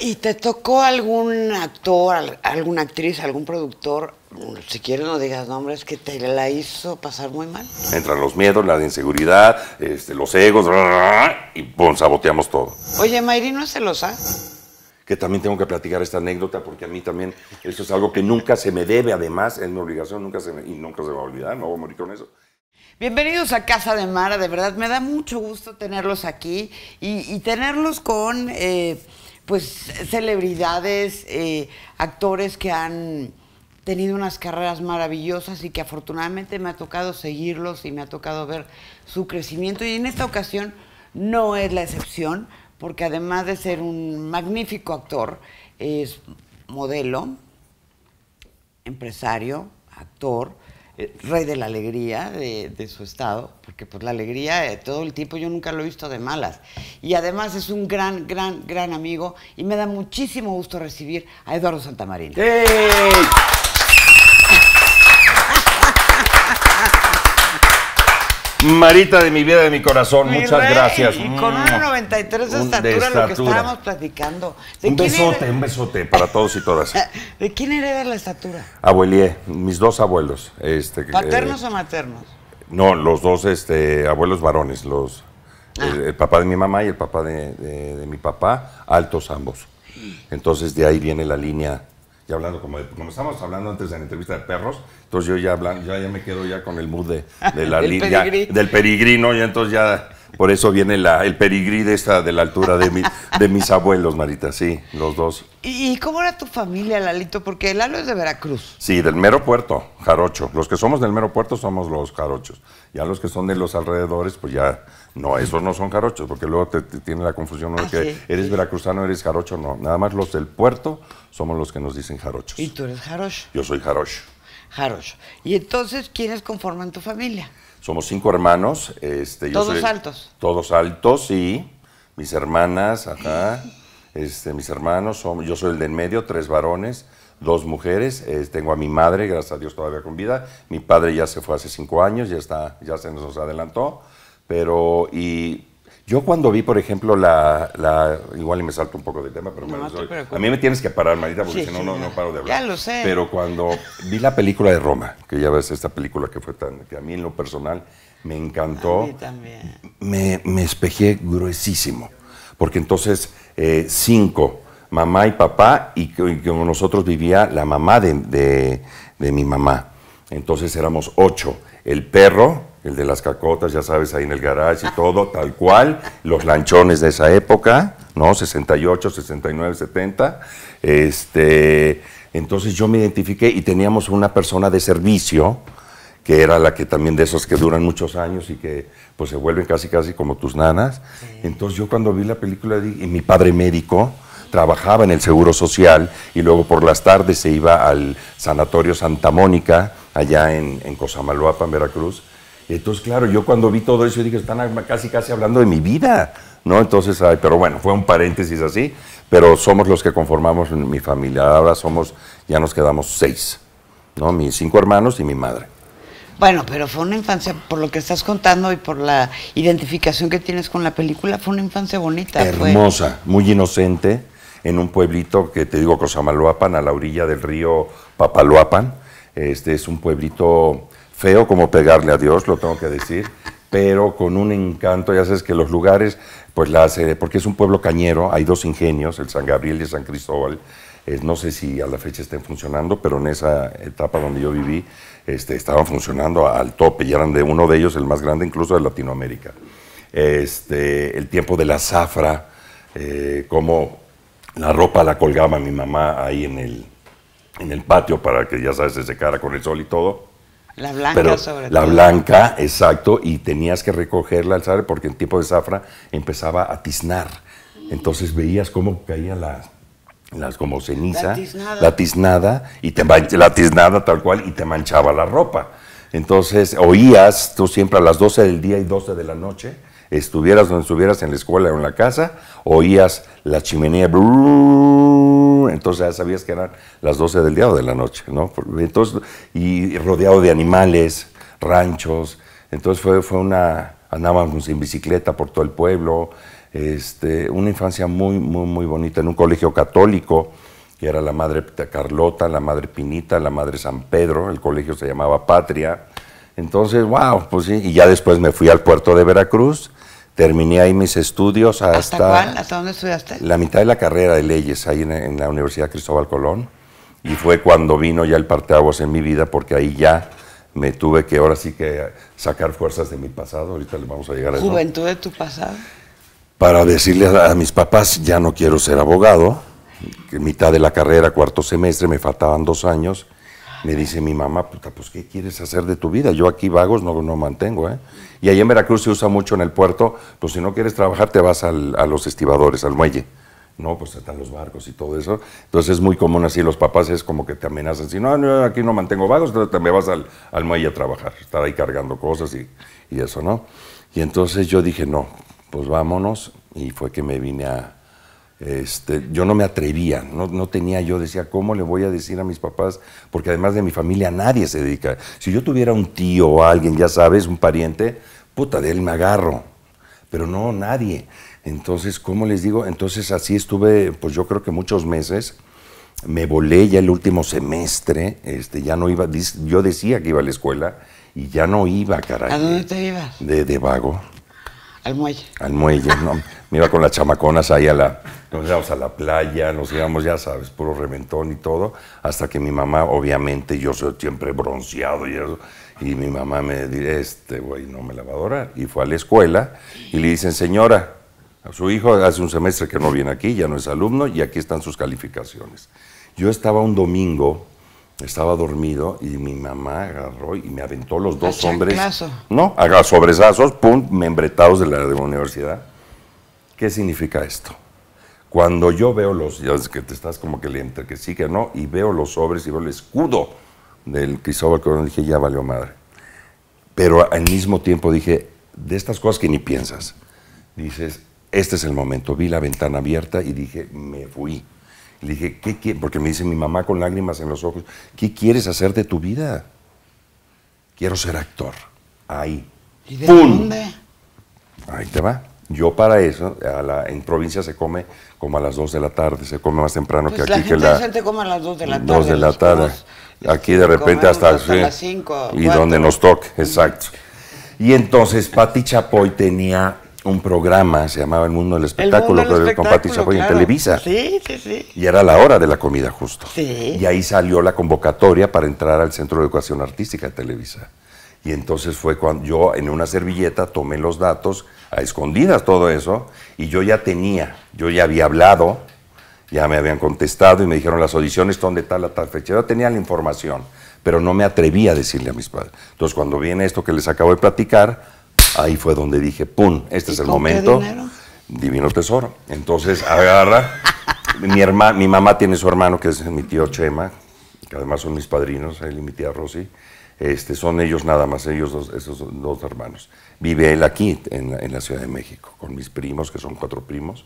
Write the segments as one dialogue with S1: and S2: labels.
S1: ¿Y te tocó algún actor, alguna actriz, algún productor, si quieres no digas nombres, que te la hizo pasar muy mal?
S2: Entran los miedos, la inseguridad, este, los egos, y bon, saboteamos todo.
S1: Oye, Mayri, ¿no se los celosa?
S2: Que también tengo que platicar esta anécdota porque a mí también eso es algo que nunca se me debe, además, es mi obligación, nunca se y nunca se va a olvidar, no voy a morir con eso.
S1: Bienvenidos a Casa de Mara, de verdad, me da mucho gusto tenerlos aquí y, tenerlos con... Eh, pues celebridades, eh, actores que han tenido unas carreras maravillosas y que afortunadamente me ha tocado seguirlos y me ha tocado ver su crecimiento. Y en esta ocasión no es la excepción, porque además de ser un magnífico actor, es modelo, empresario, actor, eh, rey de la alegría de, su estado, porque pues la alegría de eh, todo el tiempo yo nunca lo he visto de malas. Y además es un gran, gran, gran amigo y me da muchísimo gusto recibir a Eduardo Santamarina.
S2: Marita de mi vida, de mi corazón, muchas gracias. con una mm. de, de estatura, lo que estábamos
S1: platicando. un besote,
S2: un besote para todos y todas.
S1: ¿De quién hereda la estatura?
S2: Abuelié, mis dos abuelos. Este, ¿Paternos eh, o maternos? No, los dos este, abuelos varones, los, ah. el, papá de mi mamá y el papá de mi papá, altos ambos. Mm. Entonces de ahí viene la línea ya hablando como, de, como estábamos hablando antes en la entrevista de perros, entonces yo ya, ya, ya me quedo ya con el mood de, la del peregrino, y entonces ya por eso viene la, el perigrí de esta de la altura de, de mis abuelos, Marita, sí, los dos.
S1: ¿Y cómo era tu familia, Lalito? Porque Lalo es de Veracruz.
S2: Sí, del mero puerto, jarocho. Los que somos del mero puerto somos los jarochos. Ya los que son de los alrededores, pues ya no, esos no son jarochos, porque luego te, tiene la confusión ah, que eres veracruzano, eres jarocho, no. Nada más los del puerto somos los que nos dicen jarochos. ¿Y tú eres jarocho? Yo soy jarocho.
S1: Jarocho. ¿Y entonces quiénes conforman tu familia?
S2: Somos cinco hermanos. Este, todos altos. Todos altos, sí. Mis hermanas, ajá. Este, mis hermanos, yo soy el de en medio, tres varones, dos mujeres. tengo a mi madre, gracias a Dios todavía con vida. Mi padre ya se fue hace cinco años, ya, está, ya se nos adelantó. Pero, y yo cuando vi, por ejemplo, la, igual y me salto un poco de tema, pero a mí me tienes que parar, Marita, porque si no, no, paro de hablar. Ya lo sé. Pero cuando vi la película de Roma, que ya ves esta película que fue tan, que a mí en lo personal me encantó. A mí también. Me, me espejé gruesísimo, porque entonces eh, cinco, mamá y papá, y con nosotros vivía la mamá de, de mi mamá. Entonces éramos ocho, el perro, el de las cacotas, ya sabes, ahí en el garage y todo, tal cual, los lanchones de esa época, ¿no? 68, 69, 70. Este, entonces yo me identifiqué y teníamos una persona de servicio que era la que también de esos que duran muchos años y que pues se vuelven casi casi como tus nanas. Entonces yo cuando vi la película y mi padre médico trabajaba en el Seguro Social y luego por las tardes se iba al Sanatorio Santa Mónica allá en, en Cosamaloapa, en Veracruz entonces, claro, yo cuando vi todo eso dije, están casi, casi hablando de mi vida, ¿no? Entonces, ay, pero bueno, fue un paréntesis así, pero somos los que conformamos mi familia. Ahora somos, ya nos quedamos seis, ¿no? Mis cinco hermanos y mi madre.
S1: Bueno, pero fue una infancia, por lo que estás contando y por la identificación que tienes con la película, fue una infancia bonita. Hermosa,
S2: muy inocente, en un pueblito que te digo, Cosamaloapan, a la orilla del río Papaloapan. Este es un pueblito feo como pegarle a Dios, lo tengo que decir, pero con un encanto, ya sabes que los lugares, pues la hace, eh, porque es un pueblo cañero, hay dos ingenios, el San Gabriel y el San Cristóbal, no sé si a la fecha estén funcionando, pero en esa etapa donde yo viví, este, estaban funcionando al tope y eran de uno de ellos, el más grande incluso de Latinoamérica. Este, el tiempo de la zafra, eh, como la ropa la colgaba mi mamá ahí en el, en el patio para que ya sabes se secara con el sol y todo.
S1: La blanca sobre La blanca,
S2: exacto, y tenías que recogerla ¿sabes? porque en tiempo de zafra empezaba a tiznar. Entonces veías cómo caía la, las como ceniza, la tiznada. y te la tiznada tal cual y te manchaba la ropa. Entonces oías tú siempre a las 12 del día y 12 de la noche estuvieras donde estuvieras, en la escuela o en la casa, oías la chimenea, entonces ya sabías que eran las 12 del día o de la noche, ¿no? Entonces, y rodeado de animales, ranchos, entonces fue, fue una, andábamos en bicicleta por todo el pueblo, este, una infancia muy, muy, muy bonita, en un colegio católico, que era la madre Carlota, la madre Pinita, la madre San Pedro, el colegio se llamaba Patria, entonces, wow, pues sí, y ya después me fui al puerto de Veracruz, Terminé ahí mis estudios hasta... ¿Hasta
S1: ¿Hasta dónde estudiaste?
S2: La mitad de la carrera de leyes, ahí en, la Universidad Cristóbal Colón. Y fue cuando vino ya el parteaguas en mi vida, porque ahí ya me tuve que ahora sí que sacar fuerzas de mi pasado. Ahorita le vamos a llegar a eso.
S1: Juventud de tu pasado.
S2: Para decirle a, mis papás, ya no quiero ser abogado. mitad de la carrera, cuarto semestre, me faltaban dos años. Me dice mi mamá, puta, pues ¿qué quieres hacer de tu vida? Yo aquí vagos no, no mantengo, ¿eh? Y ahí en Veracruz se usa mucho en el puerto, pues si no quieres trabajar te vas a los estibadores, al muelle. ¿no? Pues están los barcos y todo eso. Entonces es muy común así, los papás es como que te amenazan, si no, aquí no mantengo vagos, entonces te me vas al, muelle a trabajar, estar ahí cargando cosas y, y, eso, ¿no? Y entonces yo dije, no, pues vámonos, y fue que me vine a, este, yo no me atrevía, no, tenía, yo decía, ¿cómo le voy a decir a mis papás? Porque además de mi familia nadie se dedica. Si yo tuviera un tío o alguien, ya sabes, un pariente, puta, de él me agarro. Pero no, nadie. Entonces, ¿cómo les digo? Entonces así estuve, pues yo creo que muchos meses. Me volé ya el último semestre, este, ya no iba, yo decía que iba a la escuela y ya no iba, caray. ¿A dónde te ibas? De, de vago. Al muelle. Al muelle, ¿no? Me iba con las chamaconas ahí a la. Nos a la playa, nos íbamos, ya sabes, puro reventón y todo. Hasta que mi mamá, obviamente, yo soy siempre bronceado y eso. Y mi mamá me dice, este güey no me la va a adorar. Y fue a la escuela y le dicen, señora, a su hijo hace un semestre que no viene aquí, ya no es alumno y aquí están sus calificaciones. Yo estaba un domingo estaba dormido y mi mamá agarró y me aventó los dos hombres. No, haga sobresazos, pum, membretados de la, universidad. ¿Qué significa esto? Cuando yo veo los, ya es que te estás como que le entre que sí, que no, y veo los sobres y veo el escudo del Cristóbal Corona, dije, ya valió madre. Pero al mismo tiempo dije, de estas cosas que ni piensas, dices, este es el momento. Vi la ventana abierta y dije, me fui. Le dije, ¿qué quieres? Porque me dice mi mamá con lágrimas en los ojos, ¿qué quieres hacer de tu vida? Quiero ser actor. Ahí. ¿Y de dónde? Ahí te va. Yo para eso, en provincia se come como a las 2 de la tarde, se come más temprano pues que aquí. Gente la gente
S1: come a las 2 de la tarde. 2 de la
S2: tarde. Aquí este, de repente hasta, las 5. Y donde nos toque, exacto. Y entonces Pati Chapoy tenía un programa, se llamaba El Mundo del Espectáculo, que mundo en Televisa. Sí, sí, sí. Y era la hora de la comida justo. Sí. Y ahí salió la convocatoria para entrar al Centro de Educación Artística de Televisa. Y entonces fue cuando yo en una servilleta tomé los datos, a escondidas todo eso, y yo ya tenía, yo ya había hablado, ya me habían contestado y me dijeron las audiciones dónde tal a tal fecha. Yo tenía la información, pero no me atrevía a decirle a mis padres. Entonces cuando viene esto que les acabo de platicar, Ahí fue donde dije, ¡pum! Este es el momento. Divino tesoro. Entonces, agarra. mi, herma, mi mamá tiene su hermano, que es mi tío Chema, que además son mis padrinos, él y mi tía Rosy. Este, son ellos nada más, ellos dos, esos dos hermanos. Vive él aquí, en la, en la Ciudad de México, con mis primos, que son cuatro primos.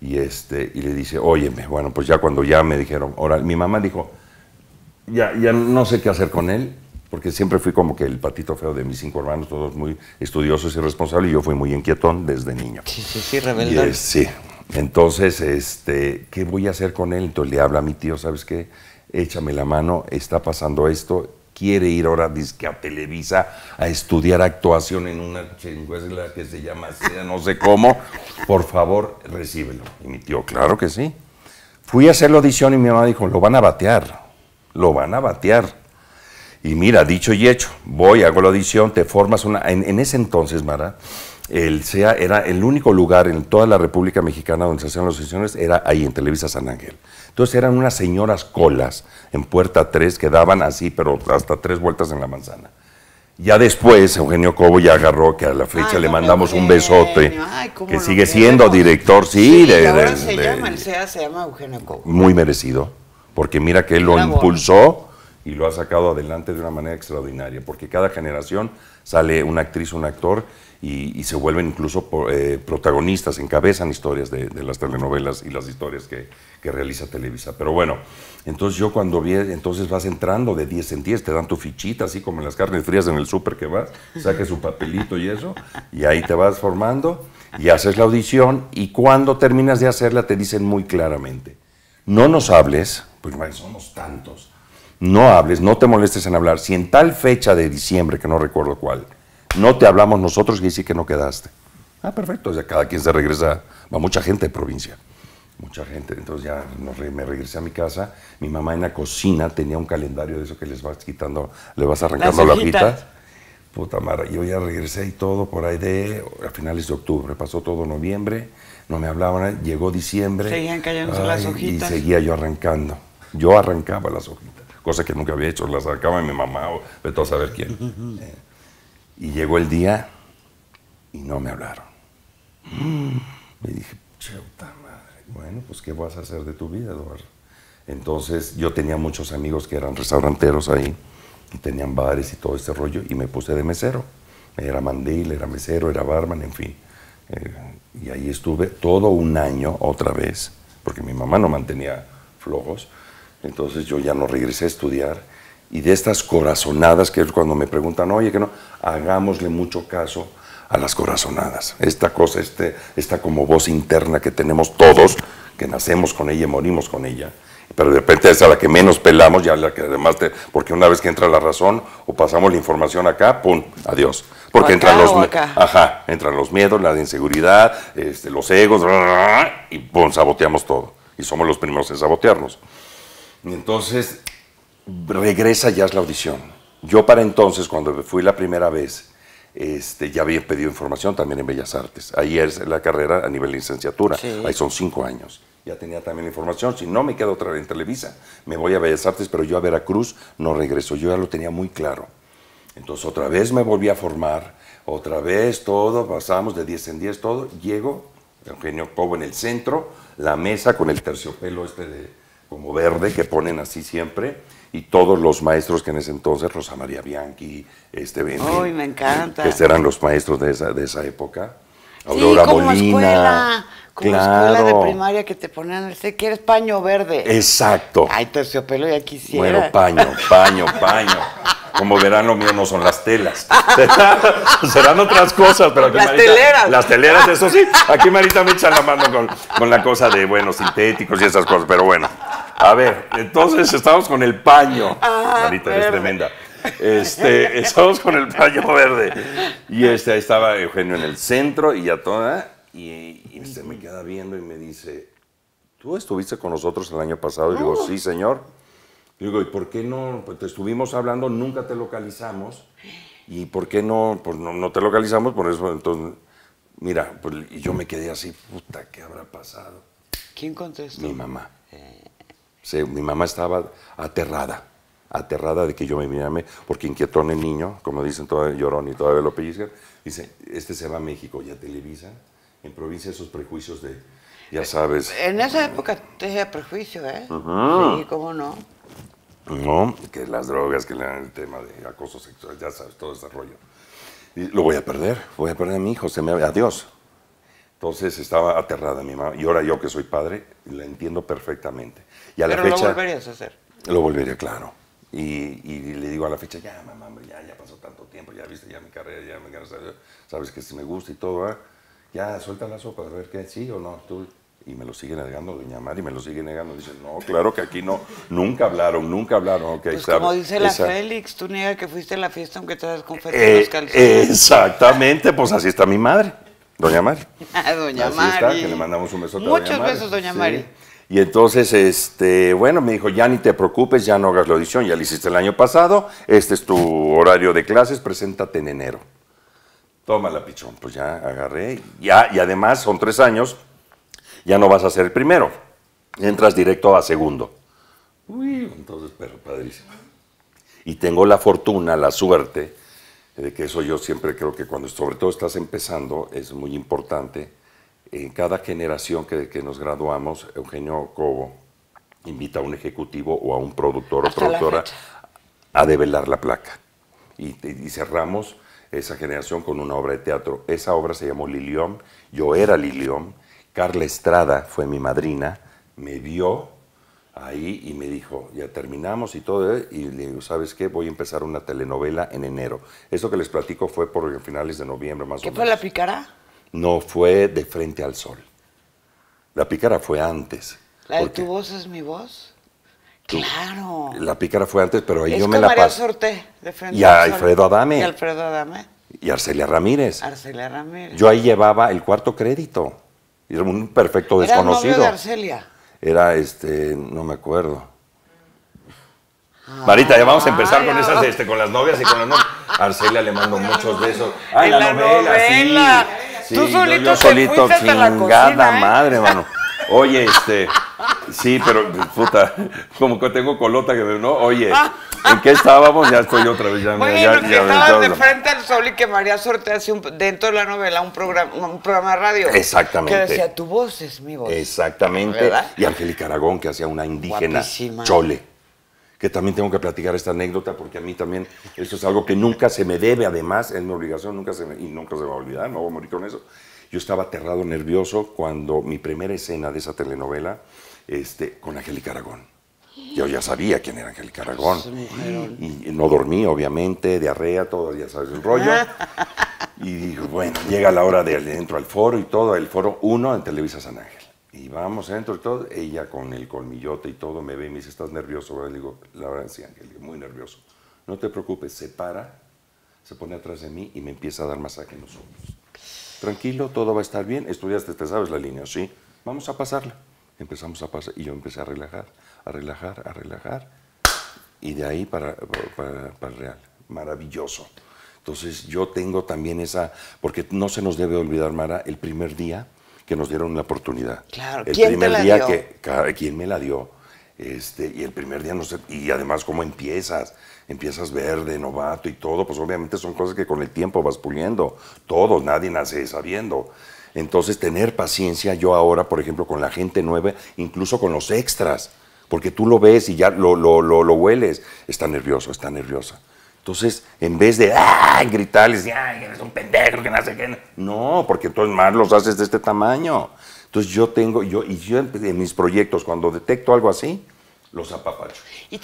S2: Y, este, y le dice, óyeme, bueno, pues ya cuando ya me dijeron, ahora, mi mamá dijo, ya, ya no sé qué hacer con él, porque siempre fui como que el patito feo de mis cinco hermanos, todos muy estudiosos y responsables, y yo fui muy inquietón desde niño. Sí, sí, sí, rebelde. sí. Entonces, este, ¿qué voy a hacer con él? Entonces le habla a mi tío, ¿sabes qué? Échame la mano, está pasando esto, quiere ir ahora dizque, a Televisa a estudiar actuación en una chingüesla que se llama no sé cómo, por favor, recíbelo. Y mi tío, claro que sí. Fui a hacer la audición y mi mamá dijo, lo van a batear, lo van a batear y mira, dicho y hecho, voy, hago la audición, te formas una... En, ese entonces, Mara, el SEA era el único lugar en toda la República Mexicana donde se hacían las audiciones, era ahí en Televisa San Ángel. Entonces eran unas señoras colas en Puerta 3 que daban así, pero hasta tres vueltas en la manzana. Ya después Eugenio Cobo ya agarró que a la fecha le mandamos un besote, que sigue siendo director, sí, se, llama,
S1: el CEA se llama Eugenio Cobo.
S2: Muy merecido, porque mira que él lo impulsó y lo ha sacado adelante de una manera extraordinaria, porque cada generación sale una actriz, un actor y, se vuelven incluso eh, protagonistas, encabezan historias de, las telenovelas y las historias que, realiza Televisa. Pero bueno, entonces yo cuando vi, entonces vas entrando de 10 en 10, te dan tu fichita, así como en las carnes frías en el súper que vas, saques su papelito y eso, y ahí te vas formando y haces la audición y cuando terminas de hacerla te dicen muy claramente, no nos hables, pues somos tantos, no hables, no te molestes en hablar. Si en tal fecha de diciembre, que no recuerdo cuál, no te hablamos nosotros, y dice que no quedaste. Ah, perfecto, ya cada quien se regresa, va mucha gente de provincia, mucha gente. Entonces ya me regresé a mi casa, mi mamá en la cocina tenía un calendario de eso que les vas quitando, le vas arrancando las hojitas. Puta madre, yo ya regresé y todo por ahí de a finales de octubre, pasó todo noviembre, no me hablaban, llegó diciembre. Seguían las hojitas. Y seguía yo arrancando, yo arrancaba las hojitas. Cosas que nunca había hecho, las sacaba mi mamá o de todo saber quién. Eh, y llegó el día y no me hablaron. Me mm. dije, chuta madre, bueno, pues ¿qué vas a hacer de tu vida, Eduardo? Entonces yo tenía muchos amigos que eran restauranteros ahí, y tenían bares y todo ese rollo, y me puse de mesero. Era mandil, era mesero, era barman, en fin. Eh, y ahí estuve todo un año otra vez, porque mi mamá no mantenía flojos. Entonces yo ya no regresé a estudiar y de estas corazonadas que es cuando me preguntan, oye, que no, hagámosle mucho caso a las corazonadas. Esta cosa, este, esta como voz interna que tenemos todos, que nacemos con ella y morimos con ella. Pero de repente es a la que menos pelamos ya la que además, porque una vez que entra la razón o pasamos la información acá, ¡pum! Adiós. Porque entran, los, ajá, entran los miedos, la inseguridad, este, los egos, y ¡pum! Saboteamos todo. Y somos los primeros en sabotearnos. Y entonces regresa ya es la audición. Yo para entonces, cuando fui la primera vez, este, ya había pedido información también en Bellas Artes. Ahí es la carrera a nivel licenciatura, ahí son cinco años. Ya tenía también la información, si no me quedo otra vez en Televisa, me voy a Bellas Artes, pero yo a Veracruz no regreso, yo ya lo tenía muy claro. Entonces otra vez me volví a formar, otra vez todo, pasamos de 10 en 10 todo, llego, Eugenio Cobo en el centro, la mesa con el terciopelo este de, como verde que ponen así siempre y todos los maestros que en ese entonces, Rosa María Bianchi, este me encanta. que serán los maestros de esa, de esa época. Aurora sí, como Molina. Escuela, como escuela de primaria
S1: que te ponían, que eres paño verde?
S2: Exacto. Ay, terciopelo aquí sí Bueno, paño, paño, paño. Como verán, lo mío no son las telas. Serán otras cosas, pero Las teleras. Las teleras, eso sí. Aquí Marita me echa la mano con, con la cosa de, bueno, sintéticos y esas cosas, pero bueno. A ver, entonces estamos con el paño. Ah, Marita, es tremenda. Este, estamos con el paño verde. Y este, estaba Eugenio en el centro y ya toda. Y, este, me queda viendo y me dice, ¿tú estuviste con nosotros el año pasado? Y digo, oh. sí, señor. Y digo, ¿y por qué no? Pues te estuvimos hablando, nunca te localizamos. ¿Y por qué no? Pues no, te localizamos, por eso entonces... Mira, pues, y yo me quedé así, puta, ¿qué habrá pasado? ¿Quién contestó? Mi mamá. Eh mi mamá estaba aterrada, aterrada de que yo me mí, porque en el niño, como dicen todavía llorón y todavía lo pellizcan, dice, este se va a México ya Televisa, en provincia esos prejuicios de, ya eh, sabes. En
S1: esa época tenía prejuicio, ¿eh? Sí, cómo no.
S2: No, que las drogas, que el tema de acoso sexual, ya sabes, todo ese rollo. lo voy a perder, voy a perder a mi hijo, se me... adiós. Entonces estaba aterrada mi mamá, y ahora yo que soy padre, la entiendo perfectamente. Y Pero la fecha, lo volverías a hacer. Lo volvería, claro. Y, y, le digo a la fecha, ya, mamá, ya, ya pasó tanto tiempo, ya viste, ya mi carrera, ya me ganas, sabes que si me gusta y todo, ya suelta la sopa, a ver qué, sí o no, tú. Y me lo sigue negando, doña Mari, me lo sigue negando. Dice, no, claro que aquí no, nunca hablaron, nunca hablaron. Okay, pues como dice la Félix, tú niegas que
S1: fuiste a la fiesta aunque te das con eh, los calzones.
S2: Exactamente, pues así está mi madre, doña Mari.
S1: doña así Está, que le mandamos un beso Muchos a doña Mari. besos, doña Mari.
S2: Y entonces, este, bueno, me dijo, ya ni te preocupes, ya no hagas la audición, ya la hiciste el año pasado, este es tu horario de clases, preséntate en enero. la pichón, pues ya agarré. Ya, y además son tres años, ya no vas a ser el primero, entras directo a segundo. Uy, entonces, pero padrísimo. Y tengo la fortuna, la suerte, de que eso yo siempre creo que cuando sobre todo estás empezando es muy importante en cada generación que, nos graduamos, Eugenio Cobo invita a un ejecutivo o a un productor o productora a develar la placa. Y, cerramos esa generación con una obra de teatro. Esa obra se llamó Lilión, yo era Lilión, Carla Estrada fue mi madrina, me vio ahí y me dijo, ya terminamos y todo, ¿eh? y le digo, ¿sabes qué? Voy a empezar una telenovela en enero. Eso que les platico fue por finales de noviembre más o menos. ¿Qué fue
S1: la picará?
S2: no fue de frente al sol. La pícara fue antes.
S1: ¿La de tu voz es mi voz?
S2: claro. La pícara fue antes, pero ahí yo me la pasé.
S1: de frente y Alfredo Adame. Y Alfredo Adame.
S2: Y Arcelia Ramírez. Arcelia Ramírez. Yo ahí llevaba el cuarto crédito. Era un perfecto desconocido. Era de Arcelia. Era este, no me acuerdo. Ah. Marita, ya vamos a empezar con esas, este, con las novias y con los. novias. Arcelia le mando muchos besos. la, Tú solito yo, solito, chingada ¿eh? madre, mano. Oye, este. Sí, pero puta, como que tengo colota que no, oye, ah. ¿en qué estábamos? Ya estoy otra vez. Ya, oye, ya, ya, estabas de
S1: frente al sol y que María Sorte hace dentro de la novela un programa, un programa de radio. Exactamente. Que decía, tu voz es mi voz.
S2: Exactamente. ¿verdad? Y Angélica Aragón que hacía una indígena chole que también tengo que platicar esta anécdota porque a mí también eso es algo que nunca se me debe, además, es mi obligación, nunca se y nunca se va a olvidar, no voy a morir con eso. Yo estaba aterrado, nervioso, cuando mi primera escena de esa telenovela, este, con Angélica Aragón. Yo ya sabía quién era Angélica Aragón. Y no dormí, obviamente, diarrea, todo, ya sabes el rollo. Y digo, bueno, llega la hora de dentro al foro y todo, el foro uno en Televisa San Ángel. Y vamos adentro y todo. Ella con el colmillote y todo me ve y me dice, ¿estás nervioso? Le digo, la verdad sí, Ángel, muy nervioso. No te preocupes, se para, se pone atrás de mí y me empieza a dar masaje en los hombros. Tranquilo, todo va a estar bien. Estudiaste, te sabes la línea, sí. Vamos a pasarla. Empezamos a pasar y yo empecé a relajar, a relajar, a relajar. Y de ahí para, para, para real. Maravilloso. Entonces yo tengo también esa, porque no se nos debe olvidar, Mara, el primer día que nos dieron la oportunidad. Claro, el primer día que quien me la dio. Este, y el primer día no sé, y además cómo empiezas, empiezas verde, novato y todo, pues obviamente son cosas que con el tiempo vas puliendo, todos, nadie nace sabiendo. Entonces, tener paciencia, yo ahora, por ejemplo, con la gente nueva, incluso con los extras, porque tú lo ves y ya lo, lo, lo, lo hueles, está nervioso, está nerviosa. Entonces, en vez de ah", gritarles, ¡ay! eres un pendejo que no No, porque entonces más los haces de este tamaño. Entonces yo tengo, yo, y yo en, mis proyectos, cuando detecto algo así, los apapacho.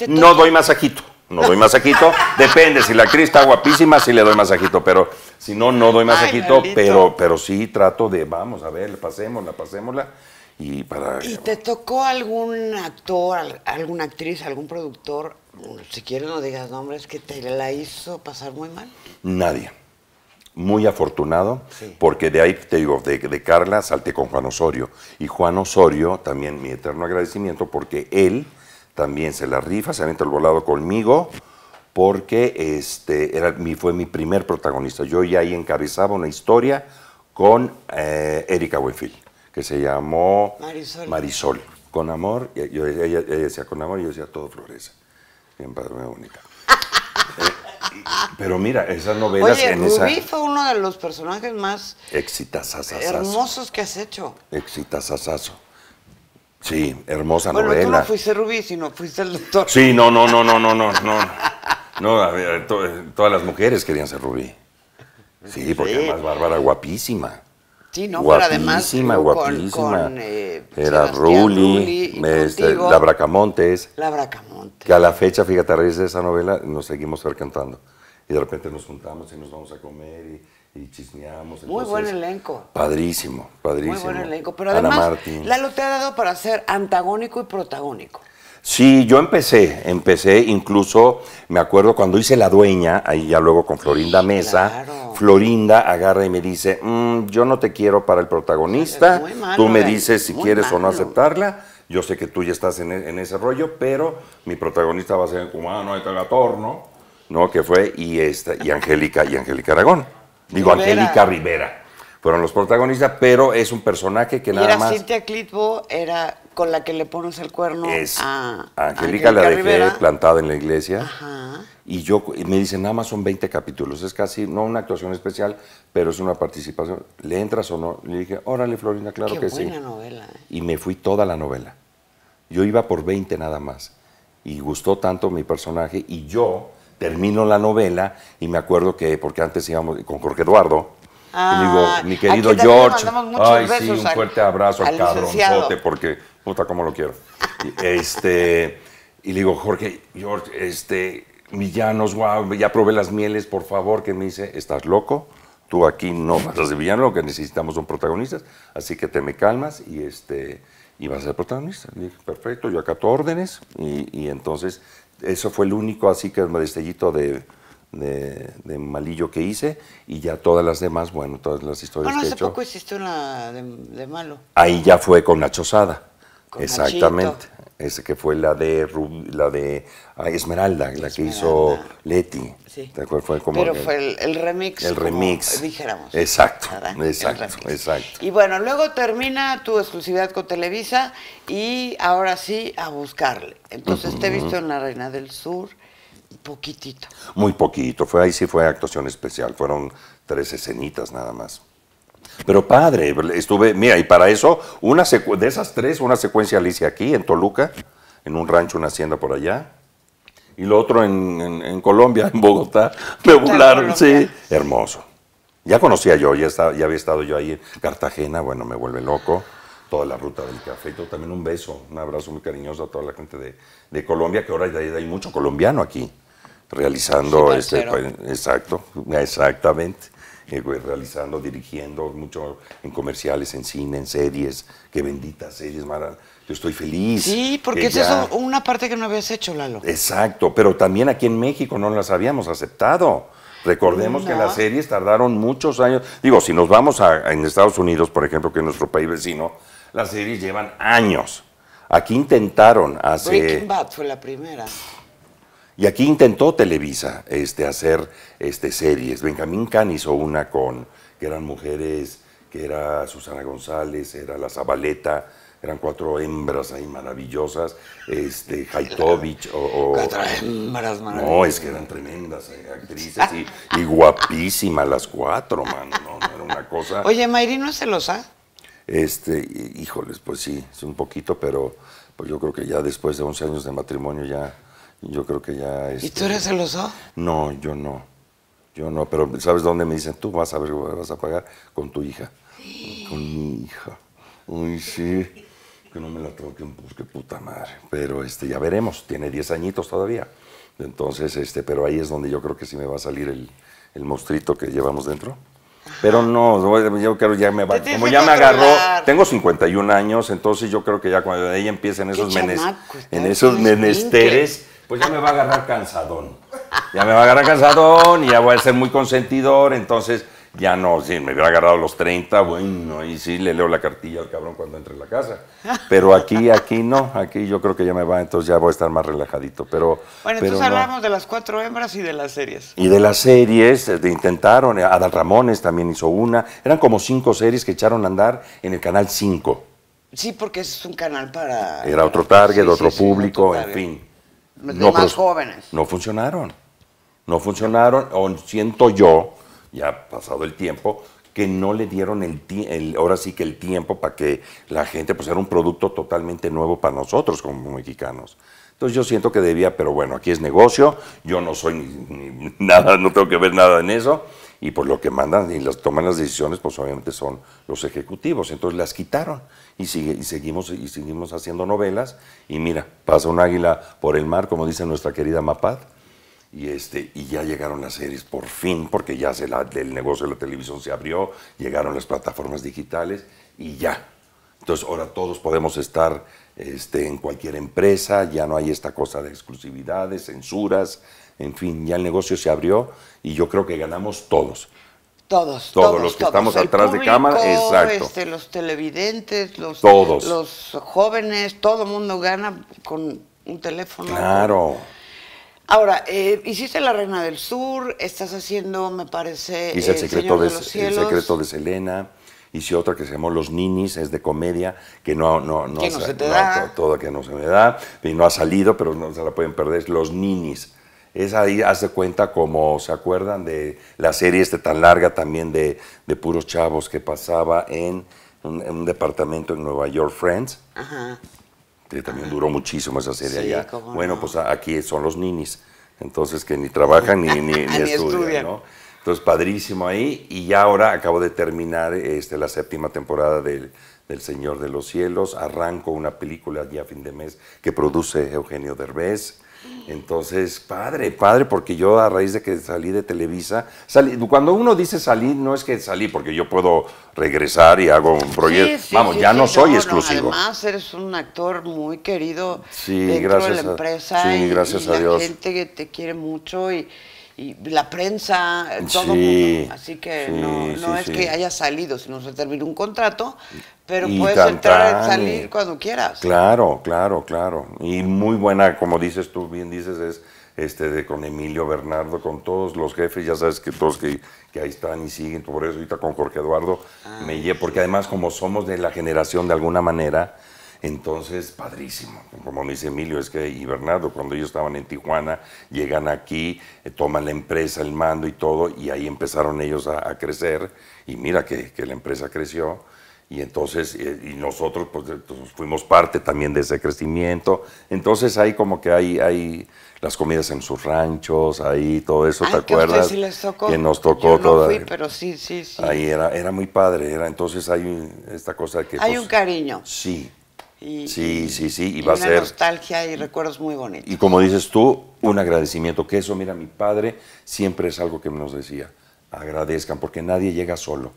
S2: no doy masajito, no doy masajito, depende, si la actriz está guapísima, sí le doy masajito, pero si no, no doy masajito, pero, pero sí trato de, vamos, a ver, pasémosla, pasémosla. Y,
S1: te tocó algún
S2: actor,
S1: alguna actriz, algún productor, si quieres no digas nombres, que te la hizo pasar muy mal?
S2: Nadie. Muy afortunado, porque de ahí te digo, de, Carla salté con Juan Osorio. Y Juan Osorio, también mi eterno agradecimiento, porque él también se la rifa, se aventó el volado conmigo, porque este, era, mi, fue mi primer protagonista. Yo ya ahí encabezaba una historia con eh, Erika Buenfil que se llamó Marisol. Con amor, ella, decía con amor y yo decía todo florece. Bien padre, muy bonita. Pero mira, esas novelas Oye, Rubí
S1: fue uno de los personajes más
S2: hermosos
S1: que has hecho.
S2: Exitasasazo. Sí, hermosa novela. no
S1: fuiste Rubí, sino fuiste el
S2: doctor. Sí, no, no, no, no, no, no, no. No, todas las mujeres querían ser Rubí. Sí, porque es además Bárbara guapísima. Sí, no, guapísima, guapísima. Eh, era Ruli, este, La Bracamontes. La Que a la fecha, fíjate, a raíz de esa novela nos seguimos cantando. Y de repente nos juntamos y nos vamos a comer y, chismeamos. Muy buen elenco. Padrísimo, padrísimo. Muy buen elenco. Pero además, la
S1: Lalo te ha dado para ser antagónico y protagónico.
S2: Sí, yo empecé, empecé incluso, me acuerdo cuando hice La Dueña, ahí ya luego con Florinda Mesa, Florinda agarra y me dice, mm, yo no te quiero para el protagonista, tú me dices si quieres o no aceptarla, yo sé que tú ya estás e, en, ese rollo, pero mi protagonista va a ser el cubano, el torno, ¿no? Que fue, y, esta, y Angélica, y Angélica Aragón, digo, Angélica Rivera, fueron los protagonistas, pero es un personaje que nada era más...
S1: Cintia Clitbo era con la que le pones el cuerno es a Angélica, la dejé plantada en la
S2: iglesia. Ajá. Y yo me dicen, nada más son 20 capítulos, es casi, no una actuación especial, pero es una participación. ¿Le entras o no? Le dije, órale, Florinda, claro que sí. novela. ¿eh? Y me fui toda la novela. Yo iba por 20 nada más. Y gustó tanto mi personaje. Y yo termino la novela y me acuerdo que, porque antes íbamos con Jorge Eduardo, y le ah, digo, mi querido George, un fuerte abrazo al cabrón, porque puta, cómo lo quiero. Y, este, y le digo, Jorge, George, este, villanos, ya probé las mieles, por favor, que me dice, ¿estás loco? Tú aquí no vas a ser villano, lo que necesitamos son protagonistas, así que te me calmas y este y vas a ser protagonista. Y dije, perfecto, yo acato órdenes y, entonces eso fue el único así que el destellito de de, malillo que hice y ya todas las demás, bueno, todas las historias que he hecho. hace poco
S1: hiciste una de, malo.
S2: Ahí ya fue con la chozada. Exactamente. Ese que fue la de la de Esmeralda, la que hizo Leti. Sí. ¿Te Fue como Pero el, fue
S1: el, remix. El remix. Dijéramos. Exacto. Exacto, exacto. Y bueno, luego termina tu exclusividad con Televisa y ahora sí a buscarle. Entonces te he visto en La Reina del Sur Poquitito.
S2: Muy poquito, fue ahí sí fue actuación especial, fueron tres escenitas nada más. Pero padre, estuve, mira, y para eso, una de esas tres, una secuencia Alicia hice aquí, en Toluca, en un rancho, una hacienda por allá, y lo otro en, Colombia, en Bogotá, me burlaron, sí, hermoso. Ya conocía yo, ya, estaba, ya había estado yo ahí en Cartagena, bueno, me vuelve loco toda la ruta del café. también un beso, un abrazo muy cariñoso a toda la gente de, Colombia, que ahora hay mucho colombiano aquí realizando este pues, exacto exactamente eh, pues, realizando dirigiendo mucho en comerciales en cine en series ¡Qué benditas series Mara, yo estoy feliz sí porque esa es
S1: una parte que no habías hecho Lalo
S2: exacto pero también aquí en México no las habíamos aceptado Recordemos que las series tardaron muchos años. Digo, si nos vamos a, en Estados Unidos, por ejemplo, que es nuestro país vecino, las series llevan años. Aquí intentaron hace. Breaking
S1: Bad fue la primera.
S2: Y aquí intentó Televisa este, hacer este, series. Benjamín Can hizo una con, que eran mujeres, que era Susana González, era La Zabaleta, eran cuatro hembras ahí maravillosas, este, Haitovich o... cuatro hembras No, es que eran tremendas eh, actrices y, guapísimas las cuatro, man, no, era una cosa... Oye,
S1: Mayri, ¿no se los ha?
S2: Este, híjoles, pues sí, es un poquito, pero pues yo creo que ya después de 11 años de matrimonio ya yo creo que ya es. ¿Y tú este, eres celoso? No, yo no. Yo no, pero ¿sabes dónde me dicen? Tú vas a ver, vas a pagar con tu hija. Con mi hija. Uy, sí. Que no me la toquen, pues puta madre. Pero este, ya veremos, tiene 10 añitos todavía. Entonces, este, pero ahí es donde yo creo que sí me va a salir el, mostrito que llevamos dentro. Pero no, yo creo ya me va, como ya me agarró, tengo 51 años, entonces yo creo que ya cuando ella empiece en esos, menes en esos menesteres, pues ya me va a agarrar cansadón. Ya me va a agarrar cansadón y ya voy a ser muy consentidor, entonces ya no, si me hubiera agarrado los 30, bueno, y sí le leo la cartilla al cabrón cuando entre en la casa. Pero aquí, aquí no, aquí yo creo que ya me va, entonces ya voy a estar más relajadito. Pero, bueno, entonces hablamos
S1: de las cuatro hembras y de las series.
S2: Y de las series, eh, intentaron, eh, Adal Ramones también hizo una, eran como cinco series que echaron a andar en el canal 5.
S1: Sí, porque es un canal para...
S2: Era otro target, otro público, en fin
S1: no, jóvenes.
S2: No funcionaron. No funcionaron, o siento yo, ya pasado el tiempo, que no le dieron el, ahora sí que el tiempo para que la gente, pues era un producto totalmente nuevo para nosotros como mexicanos. Entonces yo siento que debía, pero bueno, aquí es negocio, yo no soy nada, no tengo que ver nada en eso y por lo que mandan y las, toman las decisiones pues obviamente son los ejecutivos. Entonces las quitaron y, y, seguimos, y seguimos haciendo novelas y mira, pasa un águila por el mar, como dice nuestra querida Mapad, y, este, y ya llegaron las series por fin, porque ya se la, el negocio de la televisión se abrió, llegaron las plataformas digitales y ya. Entonces ahora todos podemos estar este, en cualquier empresa, ya no hay esta cosa de exclusividades, censuras, en fin, ya el negocio se abrió y yo creo que ganamos todos.
S1: Todos, todos, todos los que estamos atrás de cámara, exacto. Este, los televidentes, los, todos. los jóvenes, todo mundo gana con un teléfono. Claro. Ahora, eh, hiciste La Reina del Sur, estás haciendo, me parece, Hice el, secreto de, El secreto de
S2: Selena, hice otra que se llamó Los Ninis, es de comedia, que no, no, se te da. que no se me da, y no ha salido, pero no se la pueden perder, Los Ninis es ahí, hace cuenta como, ¿se acuerdan de la serie este tan larga también de, de puros chavos que pasaba en un, departamento en Nueva York, Friends? Que también duró muchísimo esa serie sí, allá. Bueno, pues aquí son los ninis, entonces que ni trabajan ni, ni, estudian, ¿no? Entonces, padrísimo ahí. Y ya ahora acabo de terminar este, la séptima temporada del del Señor de los Cielos. Arranco una película ya a fin de mes que produce Eugenio Derbez. Entonces, padre, padre, porque yo a raíz de que salí de Televisa, salí, cuando uno dice salir, no es que salí, porque yo puedo regresar y hago un proyecto. Vamos, ya no soy exclusivo.
S1: además, eres un actor muy querido
S2: sí, dentro de la empresa. sí, gracias a la gente
S1: que te quiere mucho y, y la prensa, todo mundo. Así que no, es que haya salido, sino se terminó un contrato, pero puedes entrar y salir cuando quieras.
S2: Claro, claro, claro. Y muy buena, como dices tú, bien dices, es este de con Emilio Bernardo, con todos los jefes, ya sabes que todos que, ahí están y siguen, por eso ahorita con Jorge Eduardo ah, me llevo, porque además como somos de la generación de alguna manera, entonces, padrísimo. Como me dice Emilio, es que y Bernardo, cuando ellos estaban en Tijuana, llegan aquí, eh, toman la empresa, el mando y todo, y ahí empezaron ellos a, crecer. Y mira que, que, la empresa creció. Y entonces, eh, y nosotros pues, eh, pues, fuimos parte también de ese crecimiento. Entonces, ahí como que hay, hay las comidas en sus ranchos, ahí todo eso, ¿te acuerdas? Sí les tocó. Que nos tocó Yo no Fui, pero sí, sí, sí. Ahí era, era muy padre, era entonces hay esta cosa que. Hay pues un cariño. Sí, sí, sí, sí, y, va a ser...
S1: nostalgia y recuerdos muy bonitos.
S2: Y como dices tú, un agradecimiento, que eso, mira, mi padre siempre es algo que nos decía, agradezcan, porque nadie llega solo,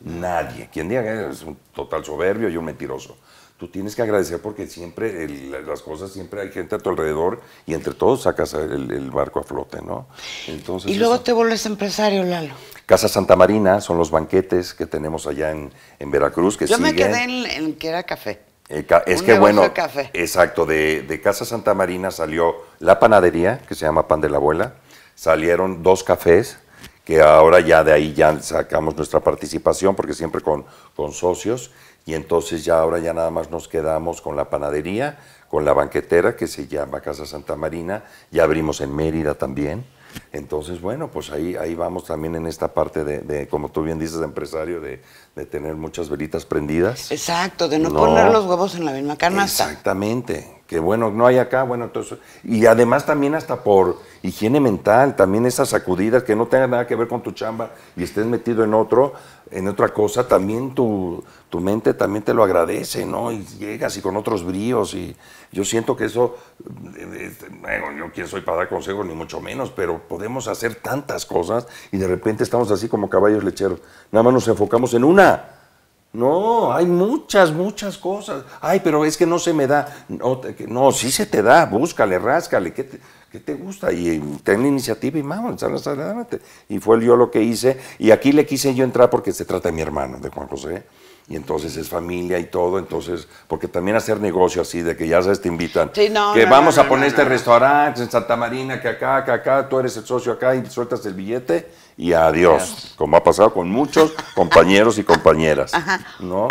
S2: nadie. Quien diga es un total soberbio y un mentiroso. Tú tienes que agradecer porque siempre las cosas, siempre hay gente a tu alrededor y entre todos sacas el, barco a flote, ¿no? Entonces, y luego te
S1: vuelves empresario, Lalo.
S2: Casa Santa Marina son los banquetes que tenemos allá en, Veracruz. Que Yo me quedé
S1: en, en que era café.
S2: Eh, es que bueno, exacto, de, Casa Santa Marina salió la panadería, que se llama Pan de la Abuela, salieron dos cafés, que ahora ya de ahí ya sacamos nuestra participación, porque siempre con, con socios, y entonces ya ahora ya nada más nos quedamos con la panadería, con la banquetera, que se llama Casa Santa Marina, ya abrimos en Mérida también. Entonces, bueno, pues ahí, ahí vamos también en esta parte de, de como tú bien dices, empresario, de, de tener muchas velitas prendidas. Exacto,
S1: de no, poner los huevos en la misma canasta.
S2: Exactamente, que bueno, no hay acá, bueno, entonces... Y además también hasta por higiene mental, también esas sacudidas que no tengan nada que ver con tu chamba y estés metido en otro, en otra cosa, también tu, tu mente también te lo agradece, ¿no? Y llegas y con otros bríos y yo siento que eso, eh, eh, bueno, yo quién soy para dar consejos, ni mucho menos, pero podemos hacer tantas cosas y de repente estamos así como caballos lecheros. Nada más nos enfocamos en una. No, hay muchas, muchas cosas. Ay, pero es que no se me da. No, sí se te da, búscale, ráscale, ¿qué te, qué te gusta? Y ten la iniciativa y vamos, adelante. Y fue yo lo que hice. Y aquí le quise yo entrar porque se trata de mi hermano, de Juan José y entonces es familia y todo, entonces, porque también hacer negocio así, de que ya sabes, te invitan, sí, que vamos a poner este restaurante en Santa Marina, que acá, que acá, tú eres el socio acá y sueltas el billete y adiós, como ha pasado con muchos compañeros y compañeras, ¿no?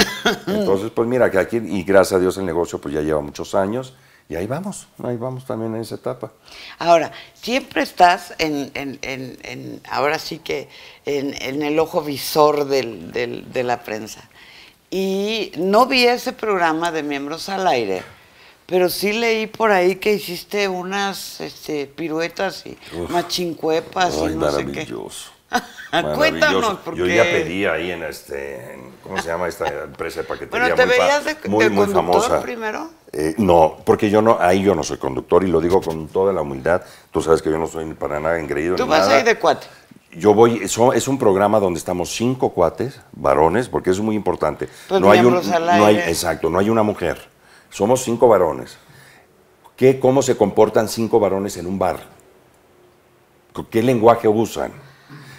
S2: Entonces, pues mira, que aquí, y gracias a Dios el negocio pues ya lleva muchos años, y ahí vamos, ahí vamos también en esa etapa.
S1: Ahora, siempre estás en, en, en, ahora sí que en, el ojo visor del, de la prensa y no vi ese programa de Miembros al Aire, pero sí leí por ahí que hiciste unas este, piruetas y machincuepas y no sé qué.
S2: Maravilloso. Cuéntanos, porque... Yo ya pedí ahí en este, ¿cómo se llama esta empresa de paquetería? ¿te muy veías de, muy, de conductor famosa. primero? Eh, no, porque yo no, ahí yo no soy conductor y lo digo con toda la humildad. Tú sabes que yo no soy para nada engreído. Tú vas ahí de cuate yo voy, es un programa donde estamos cinco cuates, varones, porque eso es muy importante. no hay exacto, no hay una mujer. Somos cinco varones. ¿Qué, ¿Cómo se comportan cinco varones en un bar? ¿Qué lenguaje usan?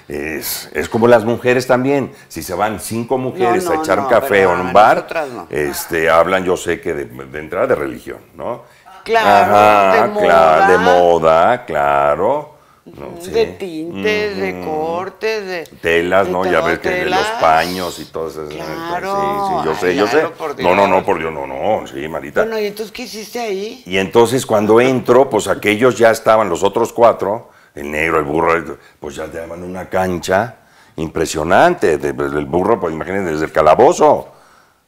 S2: Es, como las mujeres también. Si se van cinco mujeres a echar un café en un bar, este, hablan, yo sé que de, entrada de religión, ¿no? Claro, de moda. de moda, claro de
S1: tintes, de mm, mm.
S2: cortes, de. Telas, ¿no? Ya ves que de los paños y todo eso. Claro. Sí, sí, yo sé, yo sé. No, no, no, por Dios, no, no, sí, Marita. Bueno, ¿y entonces qué hiciste ahí? Y entonces cuando entro, pues aquellos ya estaban, los otros cuatro, el negro, el burro, pues ya te llaman una cancha impresionante. Pues, el burro, pues imagínense, desde el calabozo.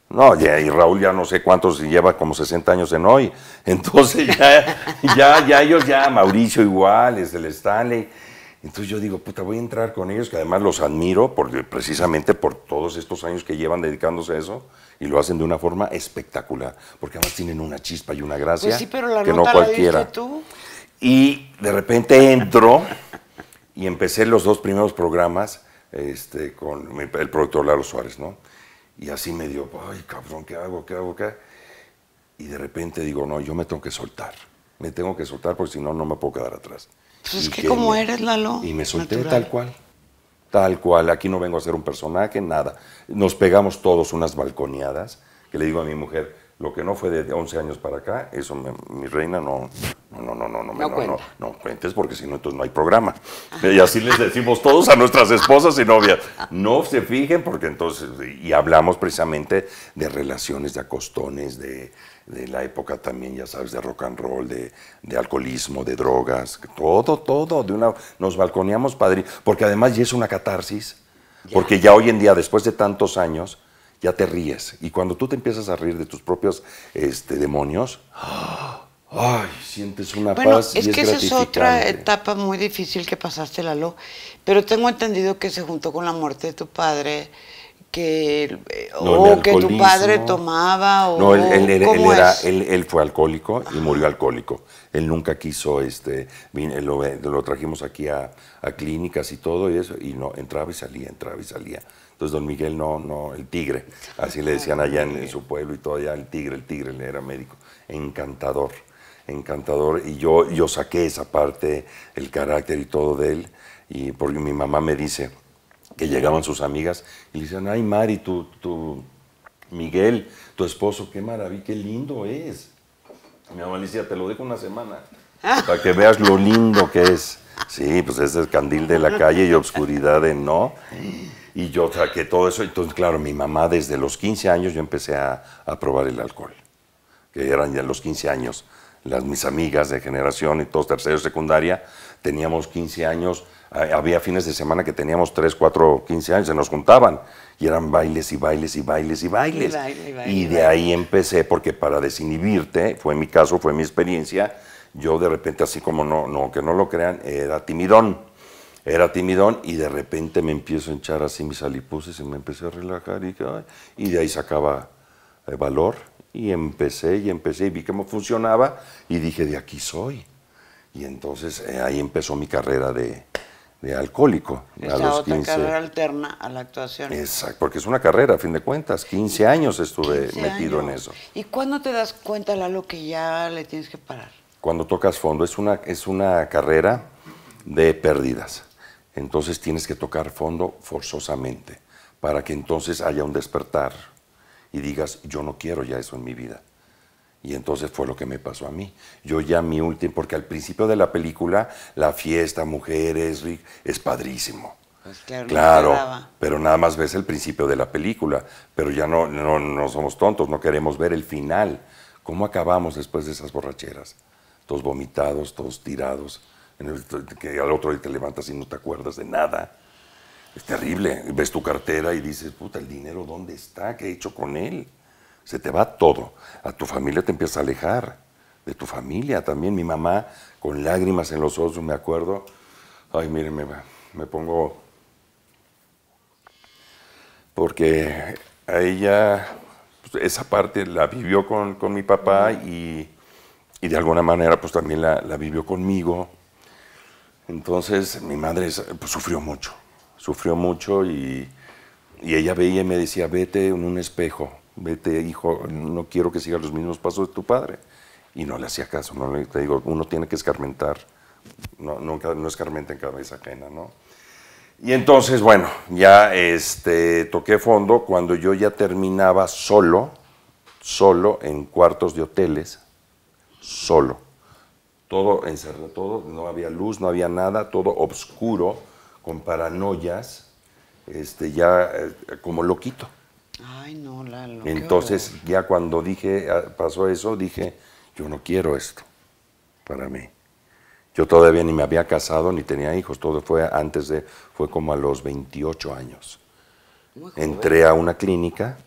S2: No, y Raúl ya no sé cuántos lleva como 60 años en hoy. Entonces ya, ya, ellos ya, Mauricio igual, es el Stanley. Entonces yo digo, puta, voy a entrar con ellos, que además los admiro precisamente por todos estos años que llevan dedicándose a eso y lo hacen de una forma espectacular, porque además tienen una chispa y una gracia pues pero que no cualquiera. Y de repente entro y empecé los dos primeros programas este, con el productor Lalo Suárez, ¿no? Y así me dio, ay cabrón, ¿qué hago? ¿Qué hago? ¿Qué? Y de repente digo, no, yo me tengo que soltar. Me tengo que soltar porque si no, no me puedo quedar atrás.
S1: Pues es que, como eres, Lalo. Y me solté tal
S2: cual. Tal cual. Aquí no vengo a ser un personaje, nada. Nos pegamos todos unas balconeadas que le digo a mi mujer, lo que no fue de 11 años para acá, eso, mi reina, no, no, no, no, no, no, no, no, cuentes porque si no, entonces no hay programa. Y así les decimos todos a nuestras esposas y novias, no se fijen porque entonces, y hablamos precisamente de relaciones, de acostones, de, la época también, ya sabes, de rock and roll, de, alcoholismo, de drogas, todo, todo, de una, nos balconeamos padre, porque además ya es una catarsis, porque ya hoy en día, después de tantos años, ya te ríes. Y cuando tú te empiezas a reír de tus propios este, demonios, ay, sientes una paz. Es y que es esa es otra
S1: etapa muy difícil que pasaste, Lalo. Pero tengo entendido que se juntó con la muerte de tu padre. Que, o que tu padre tomaba o no él, era,
S2: fue alcohólico y murió alcohólico él nunca quiso este lo, lo trajimos aquí a, a, clínicas y todo y eso y no entraba y salía entraba y salía entonces don Miguel no, no, el tigre, así le ah, decían allá en, su pueblo y todo el tigre, el tigre, le era médico, encantador, encantador. Y yo, yo saqué esa parte, el carácter y todo de él, y porque mi mamá me dice que llegaban sus amigas y le decían, ay Mari, tu, tu Miguel, tu esposo, qué maravilla, qué lindo es. Mi mamá le decía, te lo dejo una semana, para que veas lo lindo que es. Sí, pues es el candil de la calle y obscuridad de no. Y yo saqué todo eso. Entonces, claro, mi mamá desde los 15 años yo empecé a, probar el alcohol, que eran ya los 15 años. Las, mis amigas de generación y todos terceros secundaria, teníamos 15 años, ah, había fines de semana que teníamos 3, 4, 15 años, se nos juntaban y eran bailes y bailes y bailes y bailes. Y, de ahí empecé, porque para desinhibirte, fue mi caso, fue mi experiencia, yo de repente, así como no, no que no lo crean, era timidón era timidón y de repente me empiezo a hinchar así mis alipuses y me empecé a relajar y, y de ahí sacaba eh, valor y empecé y empecé y vi cómo funcionaba y dije, de aquí soy. Y entonces eh, ahí empezó mi carrera de, alcohólico. Esa otra carrera alterna a la actuación. Exacto, porque es una carrera, a fin de cuentas. 15 años estuve metido en eso.
S1: ¿Y cuándo te das cuenta, Lalo, que ya le tienes que parar?
S2: Cuando tocas fondo. Es una, es una carrera de pérdidas entonces tienes que tocar fondo forzosamente para que entonces haya un despertar y digas, yo no quiero ya eso en mi vida. Y entonces fue lo que me pasó a mí. Yo ya mi último, porque al principio de la película, la fiesta, mujeres, es padrísimo.
S1: Pues claro, claro
S2: pero nada más ves el principio de la película, pero ya no, no, no somos tontos, no queremos ver el final. ¿Cómo acabamos después de esas borracheras? Todos vomitados, todos tirados que al otro día te levantas y no te acuerdas de nada.
S1: Es terrible.
S2: Ves tu cartera y dices, puta, el dinero, ¿dónde está? ¿Qué he hecho con él? Se te va todo. A tu familia te empieza a alejar. De tu familia también. Mi mamá, con lágrimas en los ojos, me acuerdo. Ay, miren, me, me pongo. Porque a ella, pues, esa parte la vivió con, mi papá y, de alguna manera, pues también la vivió conmigo entonces mi madre pues, sufrió mucho, sufrió mucho y, ella veía y me decía, vete en un espejo, vete hijo, no quiero que sigas los mismos pasos de tu padre. Y no le hacía caso, no le, te digo, uno tiene que escarmentar, no, no, no escarmenta en cabeza ajena, ¿no? Y entonces, bueno, ya este, toqué fondo cuando yo ya terminaba solo, solo en cuartos de hoteles, solo todo encerrado, todo, no había luz, no había nada, todo oscuro, con paranoias, este, ya eh, como loquito. Ay, no, Lalo. Entonces, ya cuando dije, ah, pasó eso, dije, yo no quiero esto para mí. Yo todavía ni me había casado ni tenía hijos, todo fue antes de, fue como a los 28 años. Entré a una clínica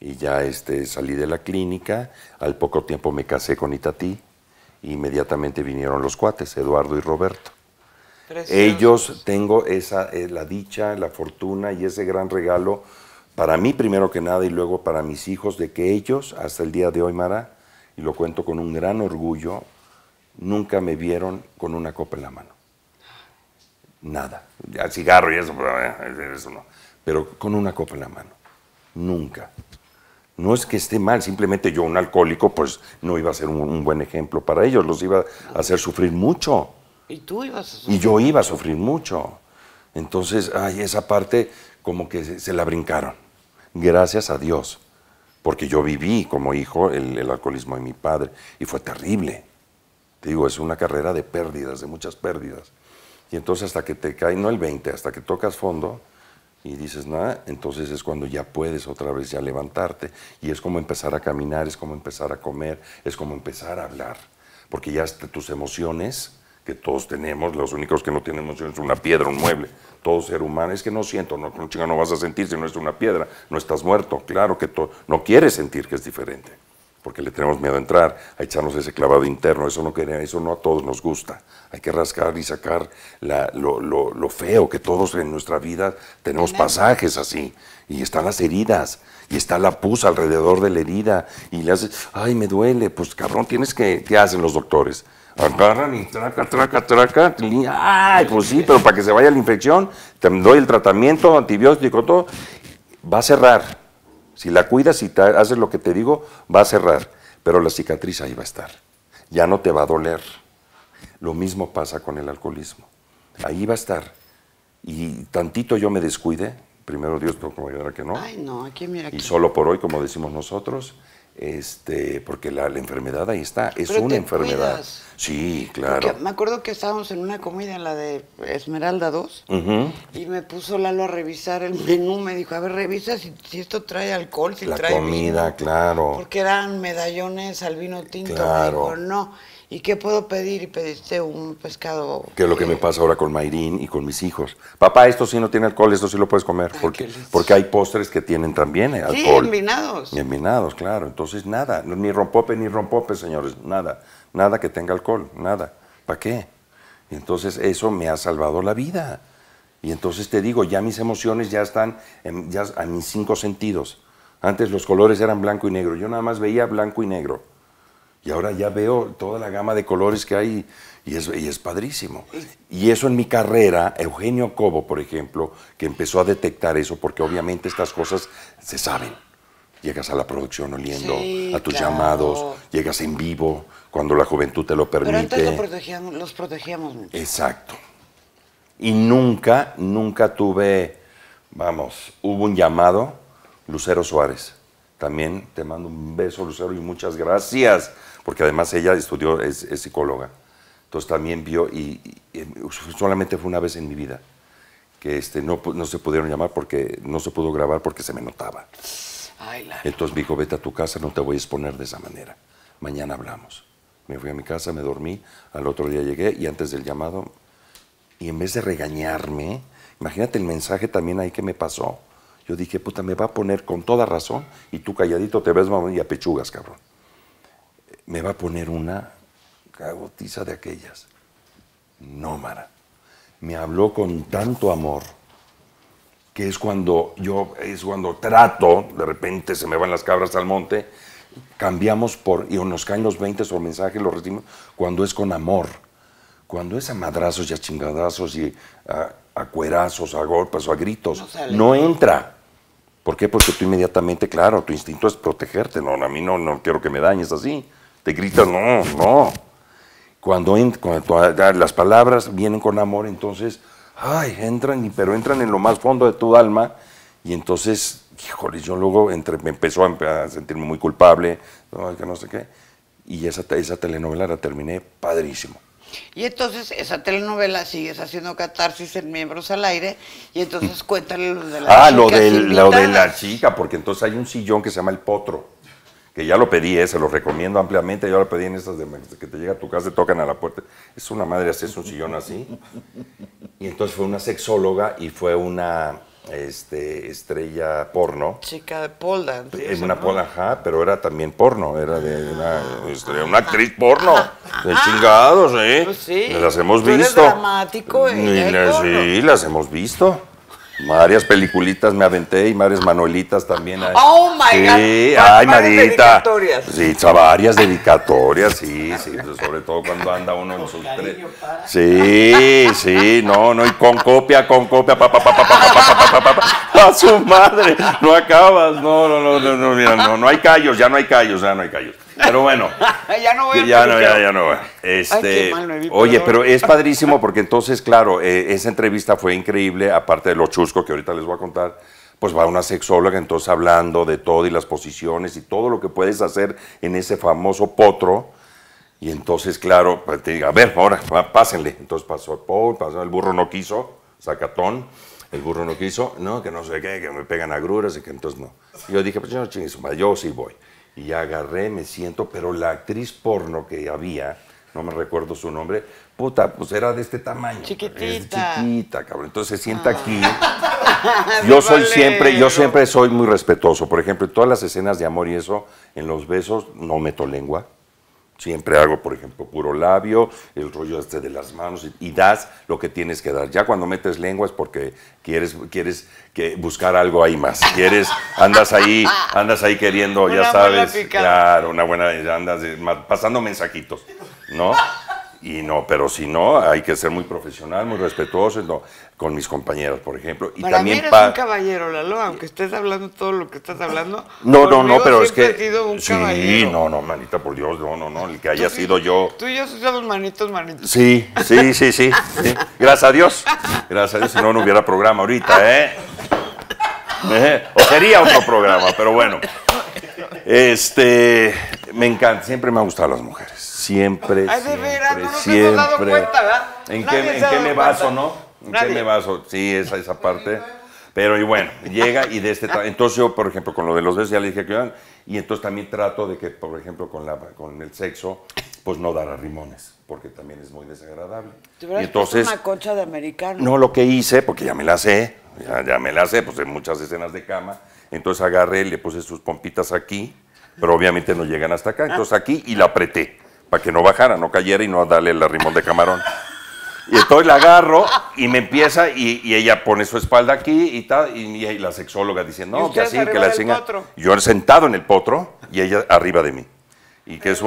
S2: y ya este, salí de la clínica, al poco tiempo me casé con Itatí Inmediatamente vinieron los cuates, Eduardo y Roberto. Ellos tengo esa, eh, la dicha, la fortuna y ese gran regalo para mí primero que nada y luego para mis hijos de que ellos, hasta el día de hoy, Mara, y lo cuento con un gran orgullo, nunca me vieron con una copa en la mano. Nada. Al cigarro y eso, eh, eso no. Pero con una copa en la mano. Nunca. No es que esté mal, simplemente yo, un alcohólico, pues no iba a ser un, buen ejemplo para ellos, los iba a hacer sufrir mucho.
S1: Y tú ibas a
S2: sufrir. Y yo iba a sufrir mucho. Entonces, ay, esa parte como que se, la brincaron. Gracias a Dios, porque yo viví como hijo el, el alcoholismo de mi padre y fue terrible. Te digo, es una carrera de pérdidas, de muchas pérdidas. Y entonces hasta que te cae, no el 20, hasta que tocas fondo, y dices nada, entonces es cuando ya puedes otra vez ya levantarte y es como empezar a caminar, es como empezar a comer, es como empezar a hablar, porque ya tus emociones que todos tenemos, los únicos que no tienen emociones es una piedra, un mueble, todo ser humano, es que no siento, no, no vas a sentir si no es una piedra, no estás muerto, claro que no quieres sentir que es diferente porque le tenemos miedo a entrar, a echarnos ese clavado interno, eso no quería, eso no a todos nos gusta. Hay que rascar y sacar lo, feo que todos en nuestra vida tenemos pasajes así. Y están las heridas, y está la pus alrededor de la herida, y le haces, ay, me duele, pues cabrón, tienes que, ¿qué hacen los doctores? Agarran y traca, traca, traca, y, ay, pues sí, pero para que se vaya la infección, te doy el tratamiento, antibiótico, todo, va a cerrar, si la cuidas y haces lo que te digo, va a cerrar, pero la cicatriz ahí va a estar. Ya no te va a doler. Lo mismo pasa con el alcoholismo. Ahí va a estar. Y tantito yo me descuide, primero Dios, como yo que no. Ay, no, aquí mira. Y solo por hoy, como decimos nosotros, este, porque la, enfermedad ahí está, es una enfermedad. Sí, claro.
S1: me acuerdo que estábamos en una comida, en la de Esmeralda 2, y me puso Lalo a revisar el menú, me dijo, a ver, revisa si, esto trae alcohol, si la trae comida,
S2: claro. Porque
S1: eran medallones al vino tinto, claro. me dijo, no. ¿Y qué puedo pedir? Y pediste un pescado.
S2: Que es lo que me pasa ahora con Mayrín y con mis hijos. Papá, esto sí no tiene alcohol, esto sí lo puedes comer. porque, porque hay postres que tienen también eh, alcohol. Sí,
S1: envinados. Y
S2: envinados, claro. Entonces, nada. Ni rompope, ni rompope, señores. Nada. Nada que tenga alcohol. Nada. ¿Para qué? Entonces, eso me ha salvado la vida. Y entonces te digo, ya mis emociones ya están en, ya a mis cinco sentidos. Antes los colores eran blanco y negro. Yo nada más veía blanco y negro y ahora ya veo toda la gama de colores que hay y es, es padrísimo. Y eso en mi carrera, Eugenio Cobo, por ejemplo, que empezó a detectar eso, porque obviamente estas cosas se saben. Llegas a la producción oliendo a tus llamados, llegas en vivo cuando la juventud te lo permite. Pero
S1: antes los protegíamos mucho.
S2: Exacto. Y nunca, nunca tuve, vamos, hubo un llamado, Lucero Suárez. También te mando un beso, Lucero, y muchas gracias porque además ella estudió, es, psicóloga. Entonces también vio, y, solamente fue una vez en mi vida, que este, no, no se pudieron llamar porque no se pudo grabar porque se me notaba. Entonces dijo, vete a tu casa, no te voy a exponer de esa manera. Mañana hablamos. Me fui a mi casa, me dormí, al otro día llegué y antes del llamado, y en vez de regañarme, imagínate el mensaje también ahí que me pasó. Yo dije, puta, me va a poner con toda razón y tú calladito te ves mamón y pechugas cabrón me va a poner una cagotiza de aquellas. No, Mara. Me habló con tanto amor que es cuando yo, es cuando trato, de repente se me van las cabras al monte, cambiamos por, y nos caen los 20 por mensaje, lo recibimos, cuando es con amor, cuando es a madrazos y a chingadazos y a, cuerazos, a golpes o a gritos, no, entra. ¿Por qué? Porque tú inmediatamente, claro, tu instinto es protegerte, no, a mí no, no quiero que me dañes así te gritan, no, no. Cuando, las palabras vienen con amor, entonces, ay, entran, pero entran en lo más fondo de tu alma. Y entonces, híjole, yo luego entre, me empezó a, sentirme muy culpable, no, sé qué. Y esa, esa telenovela la terminé padrísimo.
S1: Y entonces esa telenovela sigues haciendo catarsis en Miembros al Aire y entonces mm. cuéntale lo de la ah, chica. Ah, lo, lo de la
S2: chica, porque entonces hay un sillón que se llama El Potro que ya lo pedí, eh, se lo recomiendo ampliamente, ya lo pedí en esas de que te llega a tu casa te tocan a la puerta. Es una madre, es un sillón así. Y entonces fue una sexóloga y fue una este, estrella porno. Chica de
S1: pole dance. una
S2: pole, ajá, pero era también porno, era de ah. este, una, actriz porno. De chingados, ¿eh? Pues sí. Las hemos visto.
S1: dramático, y
S2: Sí, las hemos visto. Varias peliculitas me aventé y varias Manuelitas también. Hay. Oh my sí, God. Sí, ay, Marita. varias dedicatorias, sí, sí, sobre todo cuando anda uno en sus tres. Sí, sí, no, no, y con copia, con copia, pa, pa, pa, pa, pa, pa, pa, pa, pa, pa su madre, no acabas, no, no, no, no, no, no, no hay callos, ya no hay callos, ya no hay callos. Pero bueno.
S1: ya no voy a ya, no, ya,
S2: no. Este, oye, pero es padrísimo porque entonces, claro, eh, esa entrevista fue increíble, aparte de lo chusco que ahorita les voy a contar. Pues va una sexóloga entonces hablando de todo y las posiciones y todo lo que puedes hacer en ese famoso potro. Y entonces, claro, pues, te diga, a ver, ahora, pásenle. Entonces pasó Paul, pasó, el burro no quiso, sacatón. El burro no quiso, no, que no sé qué, que me pegan agruras y que entonces no. Yo dije, pues yo no yo sí voy. Y agarré, me siento, pero la actriz porno que había, no me recuerdo su nombre, puta, pues era de este tamaño. Chiquitita. chiquita, cabrón. Entonces se sienta ah.
S1: aquí. yo soy siempre, yo
S2: siempre soy muy respetuoso. Por ejemplo, en todas las escenas de amor y eso, en los besos no meto lengua. Siempre hago, por ejemplo, puro labio, el rollo este de las manos y, das lo que tienes que dar. Ya cuando metes lengua es porque quieres, quieres que buscar algo ahí más. Quieres, andas ahí, andas ahí queriendo, ya sabes, claro, una buena, andas pasando mensajitos, ¿no? Y no, pero si no, hay que ser muy profesional, muy respetuoso con mis compañeros, por ejemplo. Y también para eres un
S1: caballero, Lalo, aunque estés hablando todo lo que estás hablando. No, no, no, pero es que.
S2: sí, no, no, manita, por Dios, no, no, no, el que haya sido yo.
S1: Tú y yo somos manitos, manitos.
S2: Sí, sí, sí, sí. Gracias a Dios. Gracias a Dios, si no, no hubiera programa ahorita, ¿eh? ¿Eh? O sería otro programa, pero bueno. Este, me encanta, siempre me han gustado las mujeres siempre, ah, siempre, siempre. ¿En, qué, en me baso, no? ¿En qué me baso? Sí, esa, esa parte. Pero y bueno, llega y de este Entonces yo, por ejemplo, con lo de los dedos ya le dije que van. Y entonces también trato de que, por ejemplo, con, la, con el sexo, pues no dar a rimones, porque también es muy desagradable. y entonces, una
S1: concha de americano? No, lo que hice, porque ya me la
S2: sé, ya, ya me la sé, pues en muchas escenas de cama. Entonces agarré, le puse sus pompitas aquí, pero obviamente no llegan hasta acá. Entonces aquí y la apreté para que no bajara, no cayera y no darle el arrimón de camarón. Y entonces la agarro y me empieza y, ella pone su espalda aquí y tal, y, la sexóloga diciendo, no, que así, que la chinga. Yo sentado en el potro y ella arriba de mí. Y que es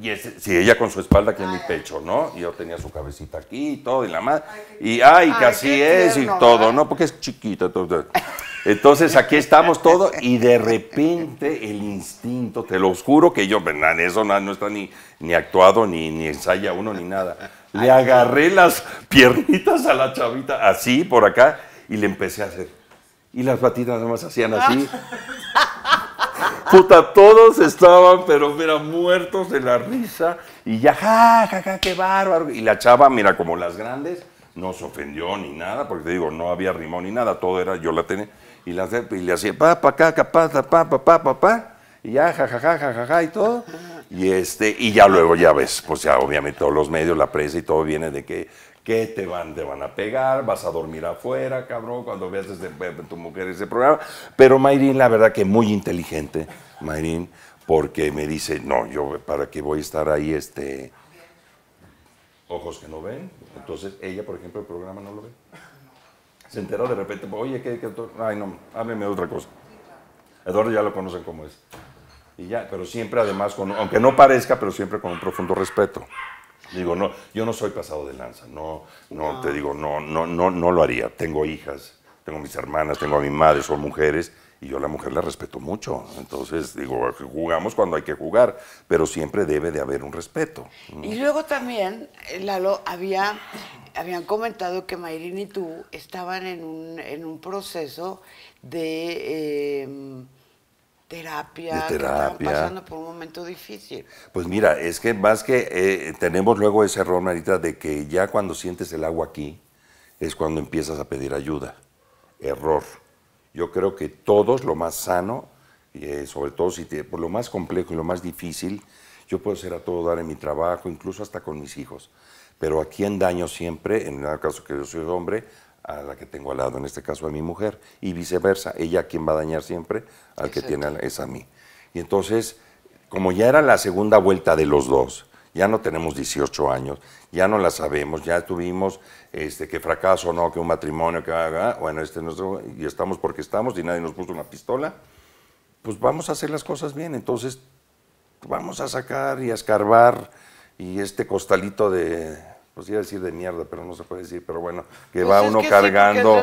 S2: y sí, ella con su espalda aquí en mi pecho, ¿no? Y yo tenía su cabecita aquí y todo, y la más. Y ay, que así es y todo, ¿no? Porque es chiquita. Entonces aquí estamos todo y de repente el instinto, te lo juro que yo, ¿verdad? Pues, eso no, está ni, ni actuado, ni, ni ensaya uno, ni nada. Le agarré las piernitas a la chavita, así por acá, y le empecé a hacer. Y las patitas nomás hacían así. Puta, todos estaban, pero mira, muertos de la risa. Y ya, ja, ja, ja, qué bárbaro. Y la chava, mira, como las grandes, no se ofendió ni nada, porque te digo, no había rimón ni nada, todo era, yo la tenía. Y, la, le hacía, pa, pa, ca, pa, pa, pa, pa, pa, pa, pa. Y ya, ja, ja, ja, ja, ja, ja, y todo. Y, este, y ya luego, ya ves, pues ya obviamente todos los medios, la prensa y todo viene de que ¿Qué te van? Te van a pegar, vas a dormir afuera, cabrón, cuando veas tu mujer ese programa. Pero Mayrin, la verdad que muy inteligente, Mayrin, porque me dice, no, yo para qué voy a estar ahí, este, ojos que no ven. Entonces, ella, por ejemplo, el programa no lo ve. Se entera de repente, oye, ¿qué, qué ay, no, hábleme de otra cosa. Eduardo ya lo conocen como es. Y ya, pero siempre además, aunque no parezca, pero siempre con un profundo respeto. Digo, no, yo no soy pasado de lanza, no, no, te digo, no, no, no, no lo haría. Tengo hijas, tengo mis hermanas, tengo a mi madre, son mujeres, y yo a la mujer la respeto mucho. Entonces, digo, jugamos cuando hay que jugar, pero siempre debe de haber un respeto.
S1: Y luego también, eh, Lalo, había, habían comentado que Mayrin y tú estaban en un, proceso de... Em, terapia,
S2: pasando por un momento difícil. Pues mira, es que más que eh, tenemos luego ese error, Marita, de que ya cuando sientes el agua aquí es cuando empiezas a pedir ayuda. Error. Yo creo que todos lo más sano, y eh, sobre todo si por lo más complejo y lo más difícil, yo puedo ser a todo dar en mi trabajo, incluso hasta con mis hijos. Pero aquí en daño siempre, en el caso que yo soy hombre, a la que tengo al lado, en este caso a mi mujer, y viceversa, ella quien va a dañar siempre, al que tiene es a mí. Y entonces, como ya era la segunda vuelta de los dos, ya no tenemos 18 años, ya no la sabemos, ya tuvimos este, que fracaso no, que un matrimonio, que haga, ah, ah, bueno, este nuestro, y estamos porque estamos y nadie nos puso una pistola, pues vamos a hacer las cosas bien, entonces vamos a sacar y a escarbar y este costalito de pues iba a decir de mierda, pero no se puede decir, pero bueno, que pues va uno cargando.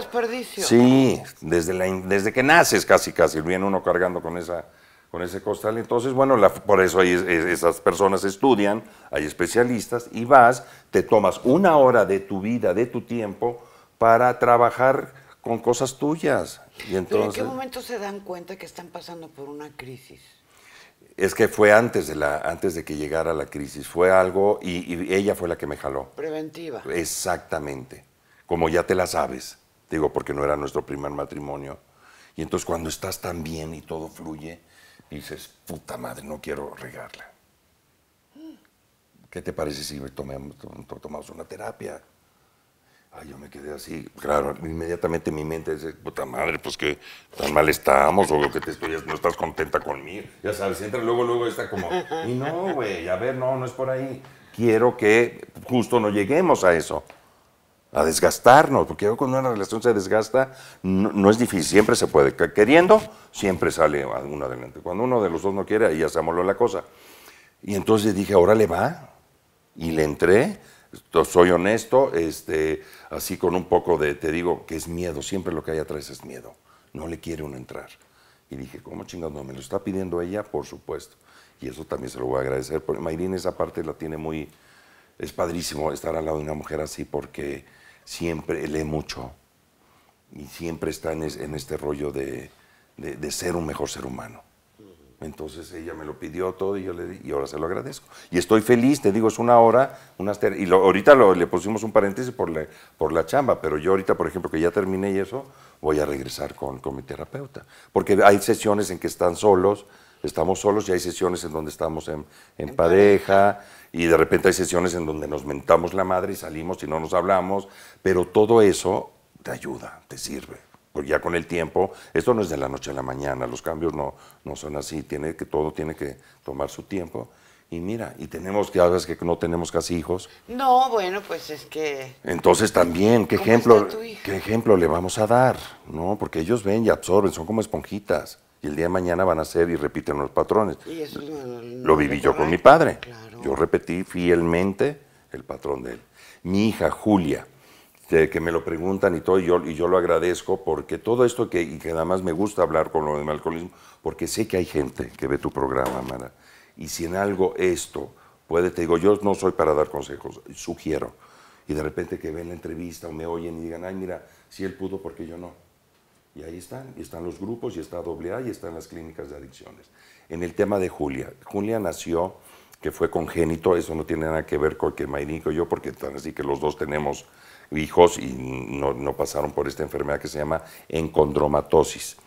S2: Sí, desde, la, desde que naces casi, casi, viene uno cargando con esa con ese costal. Entonces, bueno, la, por eso hay, esas personas estudian, hay especialistas, y vas, te tomas una hora de tu vida, de tu tiempo, para trabajar con cosas tuyas. Y entonces... en qué
S1: momento se dan cuenta que están pasando por una crisis?
S2: Es que fue antes de, antes de que llegara la crisis, fue algo y, ella fue la que me jaló.
S1: Preventiva.
S2: Exactamente, como ya te la sabes, digo, porque no era nuestro primer matrimonio. Y entonces cuando estás tan bien y todo fluye, dices, puta madre, no quiero regarla. Mm. ¿Qué te parece si tomamos una terapia? Ay, yo me quedé así, claro, inmediatamente mi mente dice, puta madre, pues que tan mal estamos, o lo que te estoy, no estás contenta conmigo. Ya sabes, entra luego, luego está como, y no, güey, a ver, no, no es por ahí. Quiero que justo no lleguemos a eso, a desgastarnos, porque yo cuando una relación se desgasta, no, es difícil, siempre se puede. Queriendo, siempre sale uno adelante. Cuando uno de los dos no quiere, ahí ya se amoló la cosa. Y entonces dije, ahora le va, y le entré, soy honesto, este, así con un poco de, te digo que es miedo, siempre lo que hay atrás es miedo, no le quiere uno entrar. Y dije, ¿cómo chingados no? ¿Me lo está pidiendo ella? Por supuesto. Y eso también se lo voy a agradecer, porque Mayrin esa parte la tiene muy, es padrísimo estar al lado de una mujer así porque siempre lee mucho y siempre está en, este rollo de ser un mejor ser humano. Entonces ella me lo pidió todo y yo le di, y ahora se lo agradezco. Y estoy feliz, te digo, es una hora, unas y ahorita lo, le pusimos un paréntesis por la, por la chamba, pero yo ahorita, por ejemplo, que ya terminé y eso, voy a regresar con, con mi terapeuta. Porque hay sesiones en que están solos, estamos solos y hay sesiones en donde estamos en, pareja y de repente hay sesiones en donde nos mentamos la madre y salimos y no nos hablamos, pero todo eso te ayuda, te sirve. Pues ya con el tiempo, esto no es de la noche a la mañana, los cambios no, no son así, tiene que, todo tiene que tomar su tiempo. Y mira, y tenemos que, a que no tenemos casi hijos.
S1: No, bueno, pues es que...
S2: Entonces también, ¿qué ejemplo, ¿qué ejemplo le vamos a dar? ¿No? Porque ellos ven y absorben, son como esponjitas. Y el día de mañana van a ser y repiten los patrones. lo viví yo con mi padre. Yo repetí fielmente el patrón de él. Mi hija Julia, este, que me lo preguntan y todo, y yo, y yo lo agradezco porque todo esto que, y que nada más me gusta hablar con lo del alcoholismo, porque sé que hay gente que ve tu programa, Mara, y si en algo esto puede, te digo, yo no soy para dar consejos, sugiero, y de repente que ven la entrevista o me oyen y digan, ay, mira, si él pudo, porque yo no? Y ahí están, y están los grupos, y está AA, y están las clínicas de adicciones. En el tema de Julia, Julia nació, que fue congénito, eso no tiene nada que ver con que mairín y yo, porque así que los dos tenemos hijos y no, pasaron por esta enfermedad que se llama encondromatosis.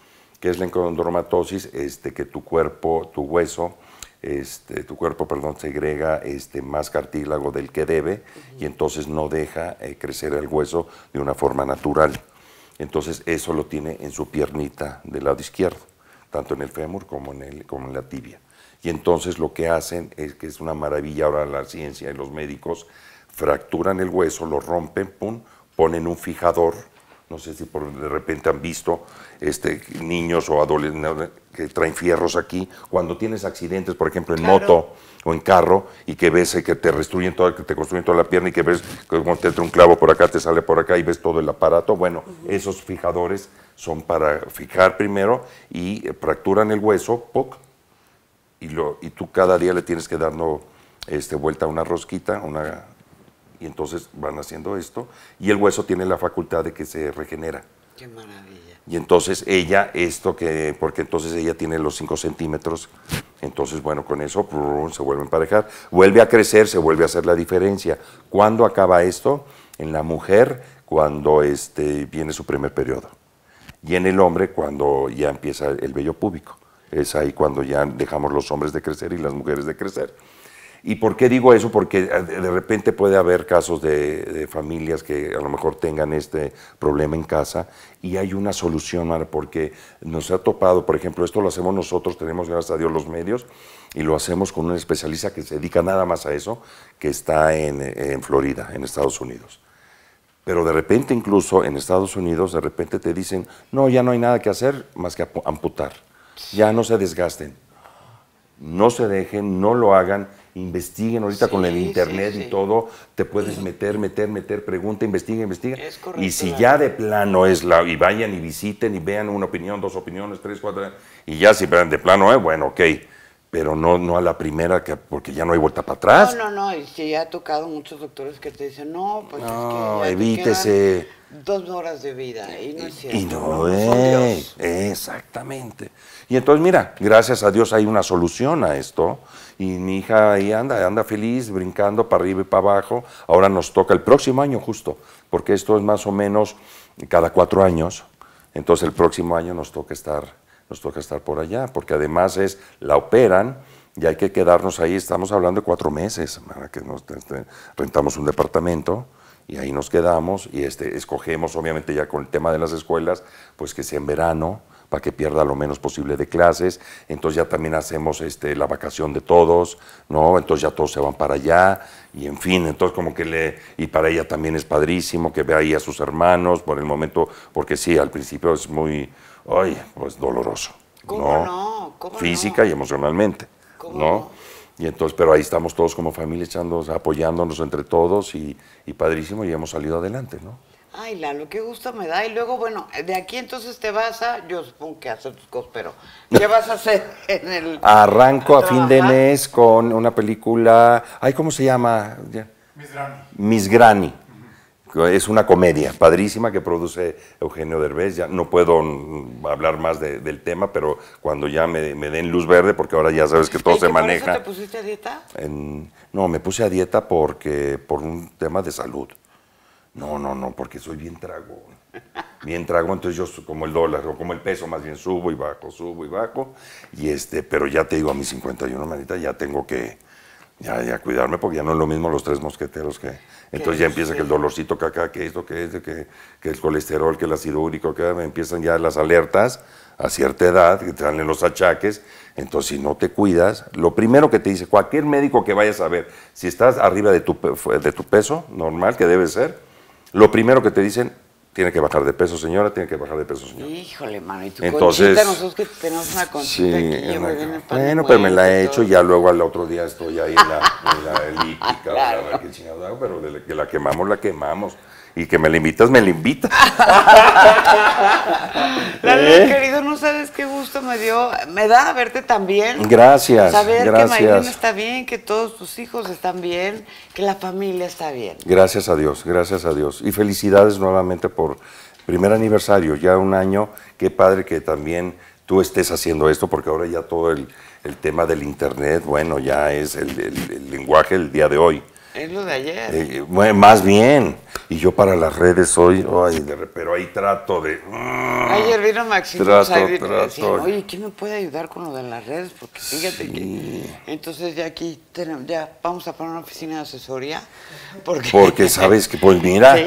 S2: ¿Qué es la encondromatosis? Este, que tu cuerpo, tu hueso, este, tu cuerpo, perdón, segrega este, más cartílago del que debe y entonces no deja eh, crecer el hueso de una forma natural. Entonces eso lo tiene en su piernita del lado izquierdo, tanto en el fémur como en, como en la tibia. Y entonces lo que hacen es que es una maravilla ahora la ciencia y los médicos fracturan el hueso, lo rompen, pum, ponen un fijador. No sé si por de repente han visto este, niños o adolescentes que traen fierros aquí. Cuando tienes accidentes, por ejemplo, en moto o en carro, y que ves eh, que te toda, que te construyen toda la pierna y que ves que te entra un clavo por acá, te sale por acá y ves todo el aparato. Bueno, esos fijadores son para fijar primero y eh, fracturan el hueso, Y, lo, y tú cada día le tienes que dar este, vuelta a una rosquita, una, y entonces van haciendo esto y el hueso tiene la facultad de que se regenera. Qué maravilla. Y entonces ella, esto que, porque entonces ella tiene los 5 centímetros, entonces bueno, con eso se vuelve a emparejar, vuelve a crecer, se vuelve a hacer la diferencia. ¿Cuándo acaba esto? En la mujer, cuando este, viene su primer periodo. Y en el hombre, cuando ya empieza el vello púbico. Es ahí cuando ya dejamos los hombres de crecer y las mujeres de crecer. ¿Y por qué digo eso? Porque eh, de repente puede haber casos de, familias que a lo mejor tengan este problema en casa y hay una solución, porque nos ha topado, por ejemplo, esto lo hacemos nosotros, tenemos gracias a Dios los medios y lo hacemos con un especialista que se dedica nada más a eso, que está en Florida, en Estados Unidos. Pero de repente incluso en Estados Unidos, de repente te dicen, no, ya no hay nada que hacer más que amputar, ya no se desgasten, no se dejen, no lo hagan investiguen ahorita con el internet y todo, te puedes meter, meter, meter, pregunta, investiga, investiga. y si ya de plano es la, y vayan y visiten y vean una opinión, dos opiniones, tres, cuatro, y ya si de plano eh, bueno, ok, pero no, no a la primera, que, porque ya no hay vuelta para atrás.
S1: No, no, no, y si ya ha tocado muchos doctores que te
S2: dicen, no, pues es que evítese.
S1: dos horas de vida, y no es
S2: cierto. Y no, es, eh, exactamente. Y entonces, mira, gracias a Dios hay una solución a esto y mi hija ahí anda, anda feliz, brincando para arriba y para abajo. Ahora nos toca el próximo año justo, porque esto es más o menos cada cuatro años. Entonces el próximo año nos toca estar, nos toca estar por allá, porque además es, la operan y hay que quedarnos ahí. Estamos hablando de cuatro meses, que nos este, rentamos un departamento y ahí nos quedamos y este, escogemos, obviamente ya con el tema de las escuelas, pues que sea en verano para que pierda lo menos posible de clases, entonces ya también hacemos este, la vacación de todos, ¿no? Entonces ya todos se van para allá, y en fin, entonces como que le, y para ella también es padrísimo que vea ahí a sus hermanos por el momento, porque sí, al principio es muy, ay, pues doloroso. no? Física y emocionalmente, ¿no? Y entonces, pero ahí estamos todos como familia echándonos, apoyándonos entre todos y padrísimo y hemos salido adelante, ¿no?
S1: Ay, Lalo, qué gusto me da. Y luego, bueno, de aquí entonces te vas a, yo supongo que hacer tus cosas, pero ¿qué vas a hacer en el...
S2: Arranco a, fin de mes con una película, ay, ¿cómo se llama? Mis Granny. Mis Granny. Es una comedia padrísima que produce Eugenio Derbez. Ya no puedo hablar más del tema, pero cuando ya me, den luz verde, porque ahora ya sabes que todo se maneja. te pusiste a dieta? no, me puse a dieta porque por un tema de salud. No, no, no, porque soy bien tragón. Bien tragón, entonces yo como el dólar o como el peso, más bien subo y bajo, subo y bajo. Y este, pero ya te digo, a mis 51, manita, ya tengo que ya, cuidarme porque ya no es lo mismo los tres mosqueteros que... Entonces ya empieza que el dolorcito que acá, que esto, que esto, que, el colesterol, que el ácido úrico, que empiezan ya las alertas a cierta edad, que te dan los achaques. Entonces, si no te cuidas, lo primero que te dice cualquier médico que vayas a ver, si estás arriba de tu, de tu peso normal, que debe ser, lo primero que te dicen, tiene que bajar de peso, señora, tiene que bajar de peso, señora. Híjole, mano, y tu Entonces, conchita, nosotros que tenemos una conchita sí, Bueno, pero pues me la he hecho, ya luego al otro día estoy ahí en la, elíptica, pero de la, que la quemamos, la quemamos y que me la invitas, me la invita. Dale, ¿Eh?
S1: querido, no sabes qué gusto me dio, me da verte también. Gracias, Saber que Maylene está bien, que todos tus hijos están bien, que la familia está bien.
S2: Gracias a Dios, gracias a Dios. Y felicidades nuevamente por primer aniversario, ya un año. Qué padre que también tú estés haciendo esto, porque ahora ya todo el, tema del Internet, bueno, ya es el, el, el lenguaje del día de hoy.
S1: Es lo de ayer. Eh,
S2: más bien. Y yo para las redes soy, pero ahí trato de. Mm, ayer
S1: vino Maxito trato, trato. oye, ¿quién me puede ayudar con lo de las redes? Porque fíjate que. Entonces ya aquí ya vamos a poner una oficina de asesoría. Porque, sabes que, pues mira.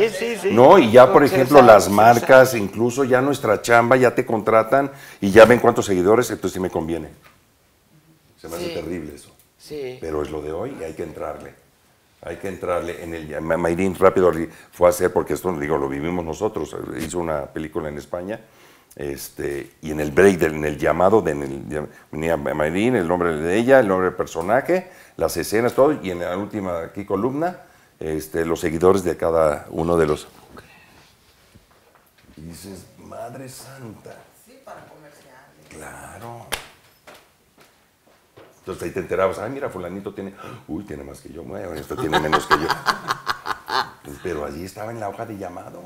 S1: No, y ya, por ejemplo, las marcas,
S2: incluso ya nuestra chamba, ya te contratan y ya ven cuántos seguidores, entonces sí me conviene. Se me hace terrible eso. Sí. Pero es lo de hoy y hay que entrarle hay que entrarle en el... Mayrin rápido fue a hacer, porque esto, digo, lo vivimos nosotros, eh, hizo una película en España, este, y en el break, en el llamado, de, el, venía Mayrin, el nombre de ella, el nombre del personaje, las escenas, todo, y en la última aquí columna, este, los seguidores de cada uno de los... Y dices, Madre Santa. Sí, para comerciales. Claro. Entonces ahí te enterabas, ay, mira, fulanito tiene, uy, tiene más que yo, bueno, esto tiene menos que yo. Pues, pero allí estaba en la hoja de llamado.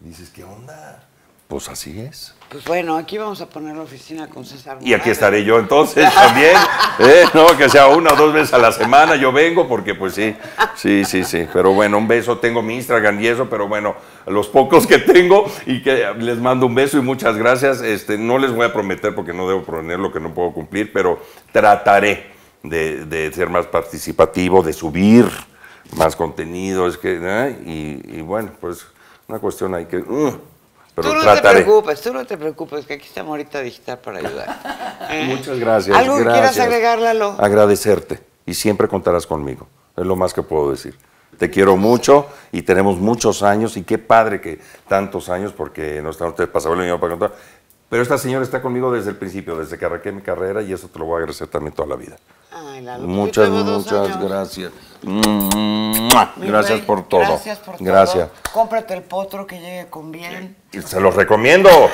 S2: Dices, ¿qué onda? Pues así es.
S1: Pues bueno, aquí vamos a poner la oficina con César. Y aquí estaré yo entonces también, ¿eh?
S2: ¿no? Que sea una o dos veces a la semana yo vengo, porque pues sí, sí, sí, sí. Pero bueno, un beso, tengo mi Instagram y eso, pero bueno, los pocos que tengo y que les mando un beso y muchas gracias. Este, no les voy a prometer porque no debo prometer lo que no puedo cumplir, pero trataré de, ser más participativo, de subir más contenido, es que, ¿eh? y, bueno, pues una cuestión hay que... Uh, tú no te preocupes,
S1: tú no te preocupes, que aquí estamos ahorita digital para ayudar. ¿Eh? Muchas gracias. ¿Algo que quieras agregar, Lalo?
S2: Agradecerte y siempre contarás conmigo. Es lo más que puedo decir. Te quiero mucho y tenemos muchos años y qué padre que tantos años porque no está usted pasado para contar. Pero esta señora está conmigo desde el principio, desde que arranqué mi carrera y eso te lo voy a agradecer también toda la vida muchas, muchas gracias. Mm, mm, gracias por todo. Gracias por todo.
S1: Cómprate el potro que llegue con bien.
S2: se los recomiendo.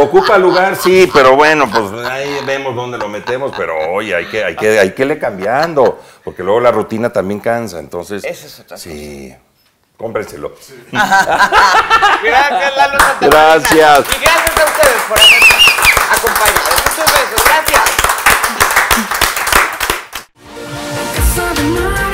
S2: Ocupa lugar, sí, pero bueno, pues ahí vemos dónde lo metemos, pero oye, hay que, hay que, hay que le cambiando, porque luego la rutina también cansa, entonces. Eso es Sí. Cómprenselo.
S1: gracias, Lalo. Gracias.
S2: Y gracias a ustedes por acompañarnos acompañado. Muchos besos. Gracias.
S1: tonight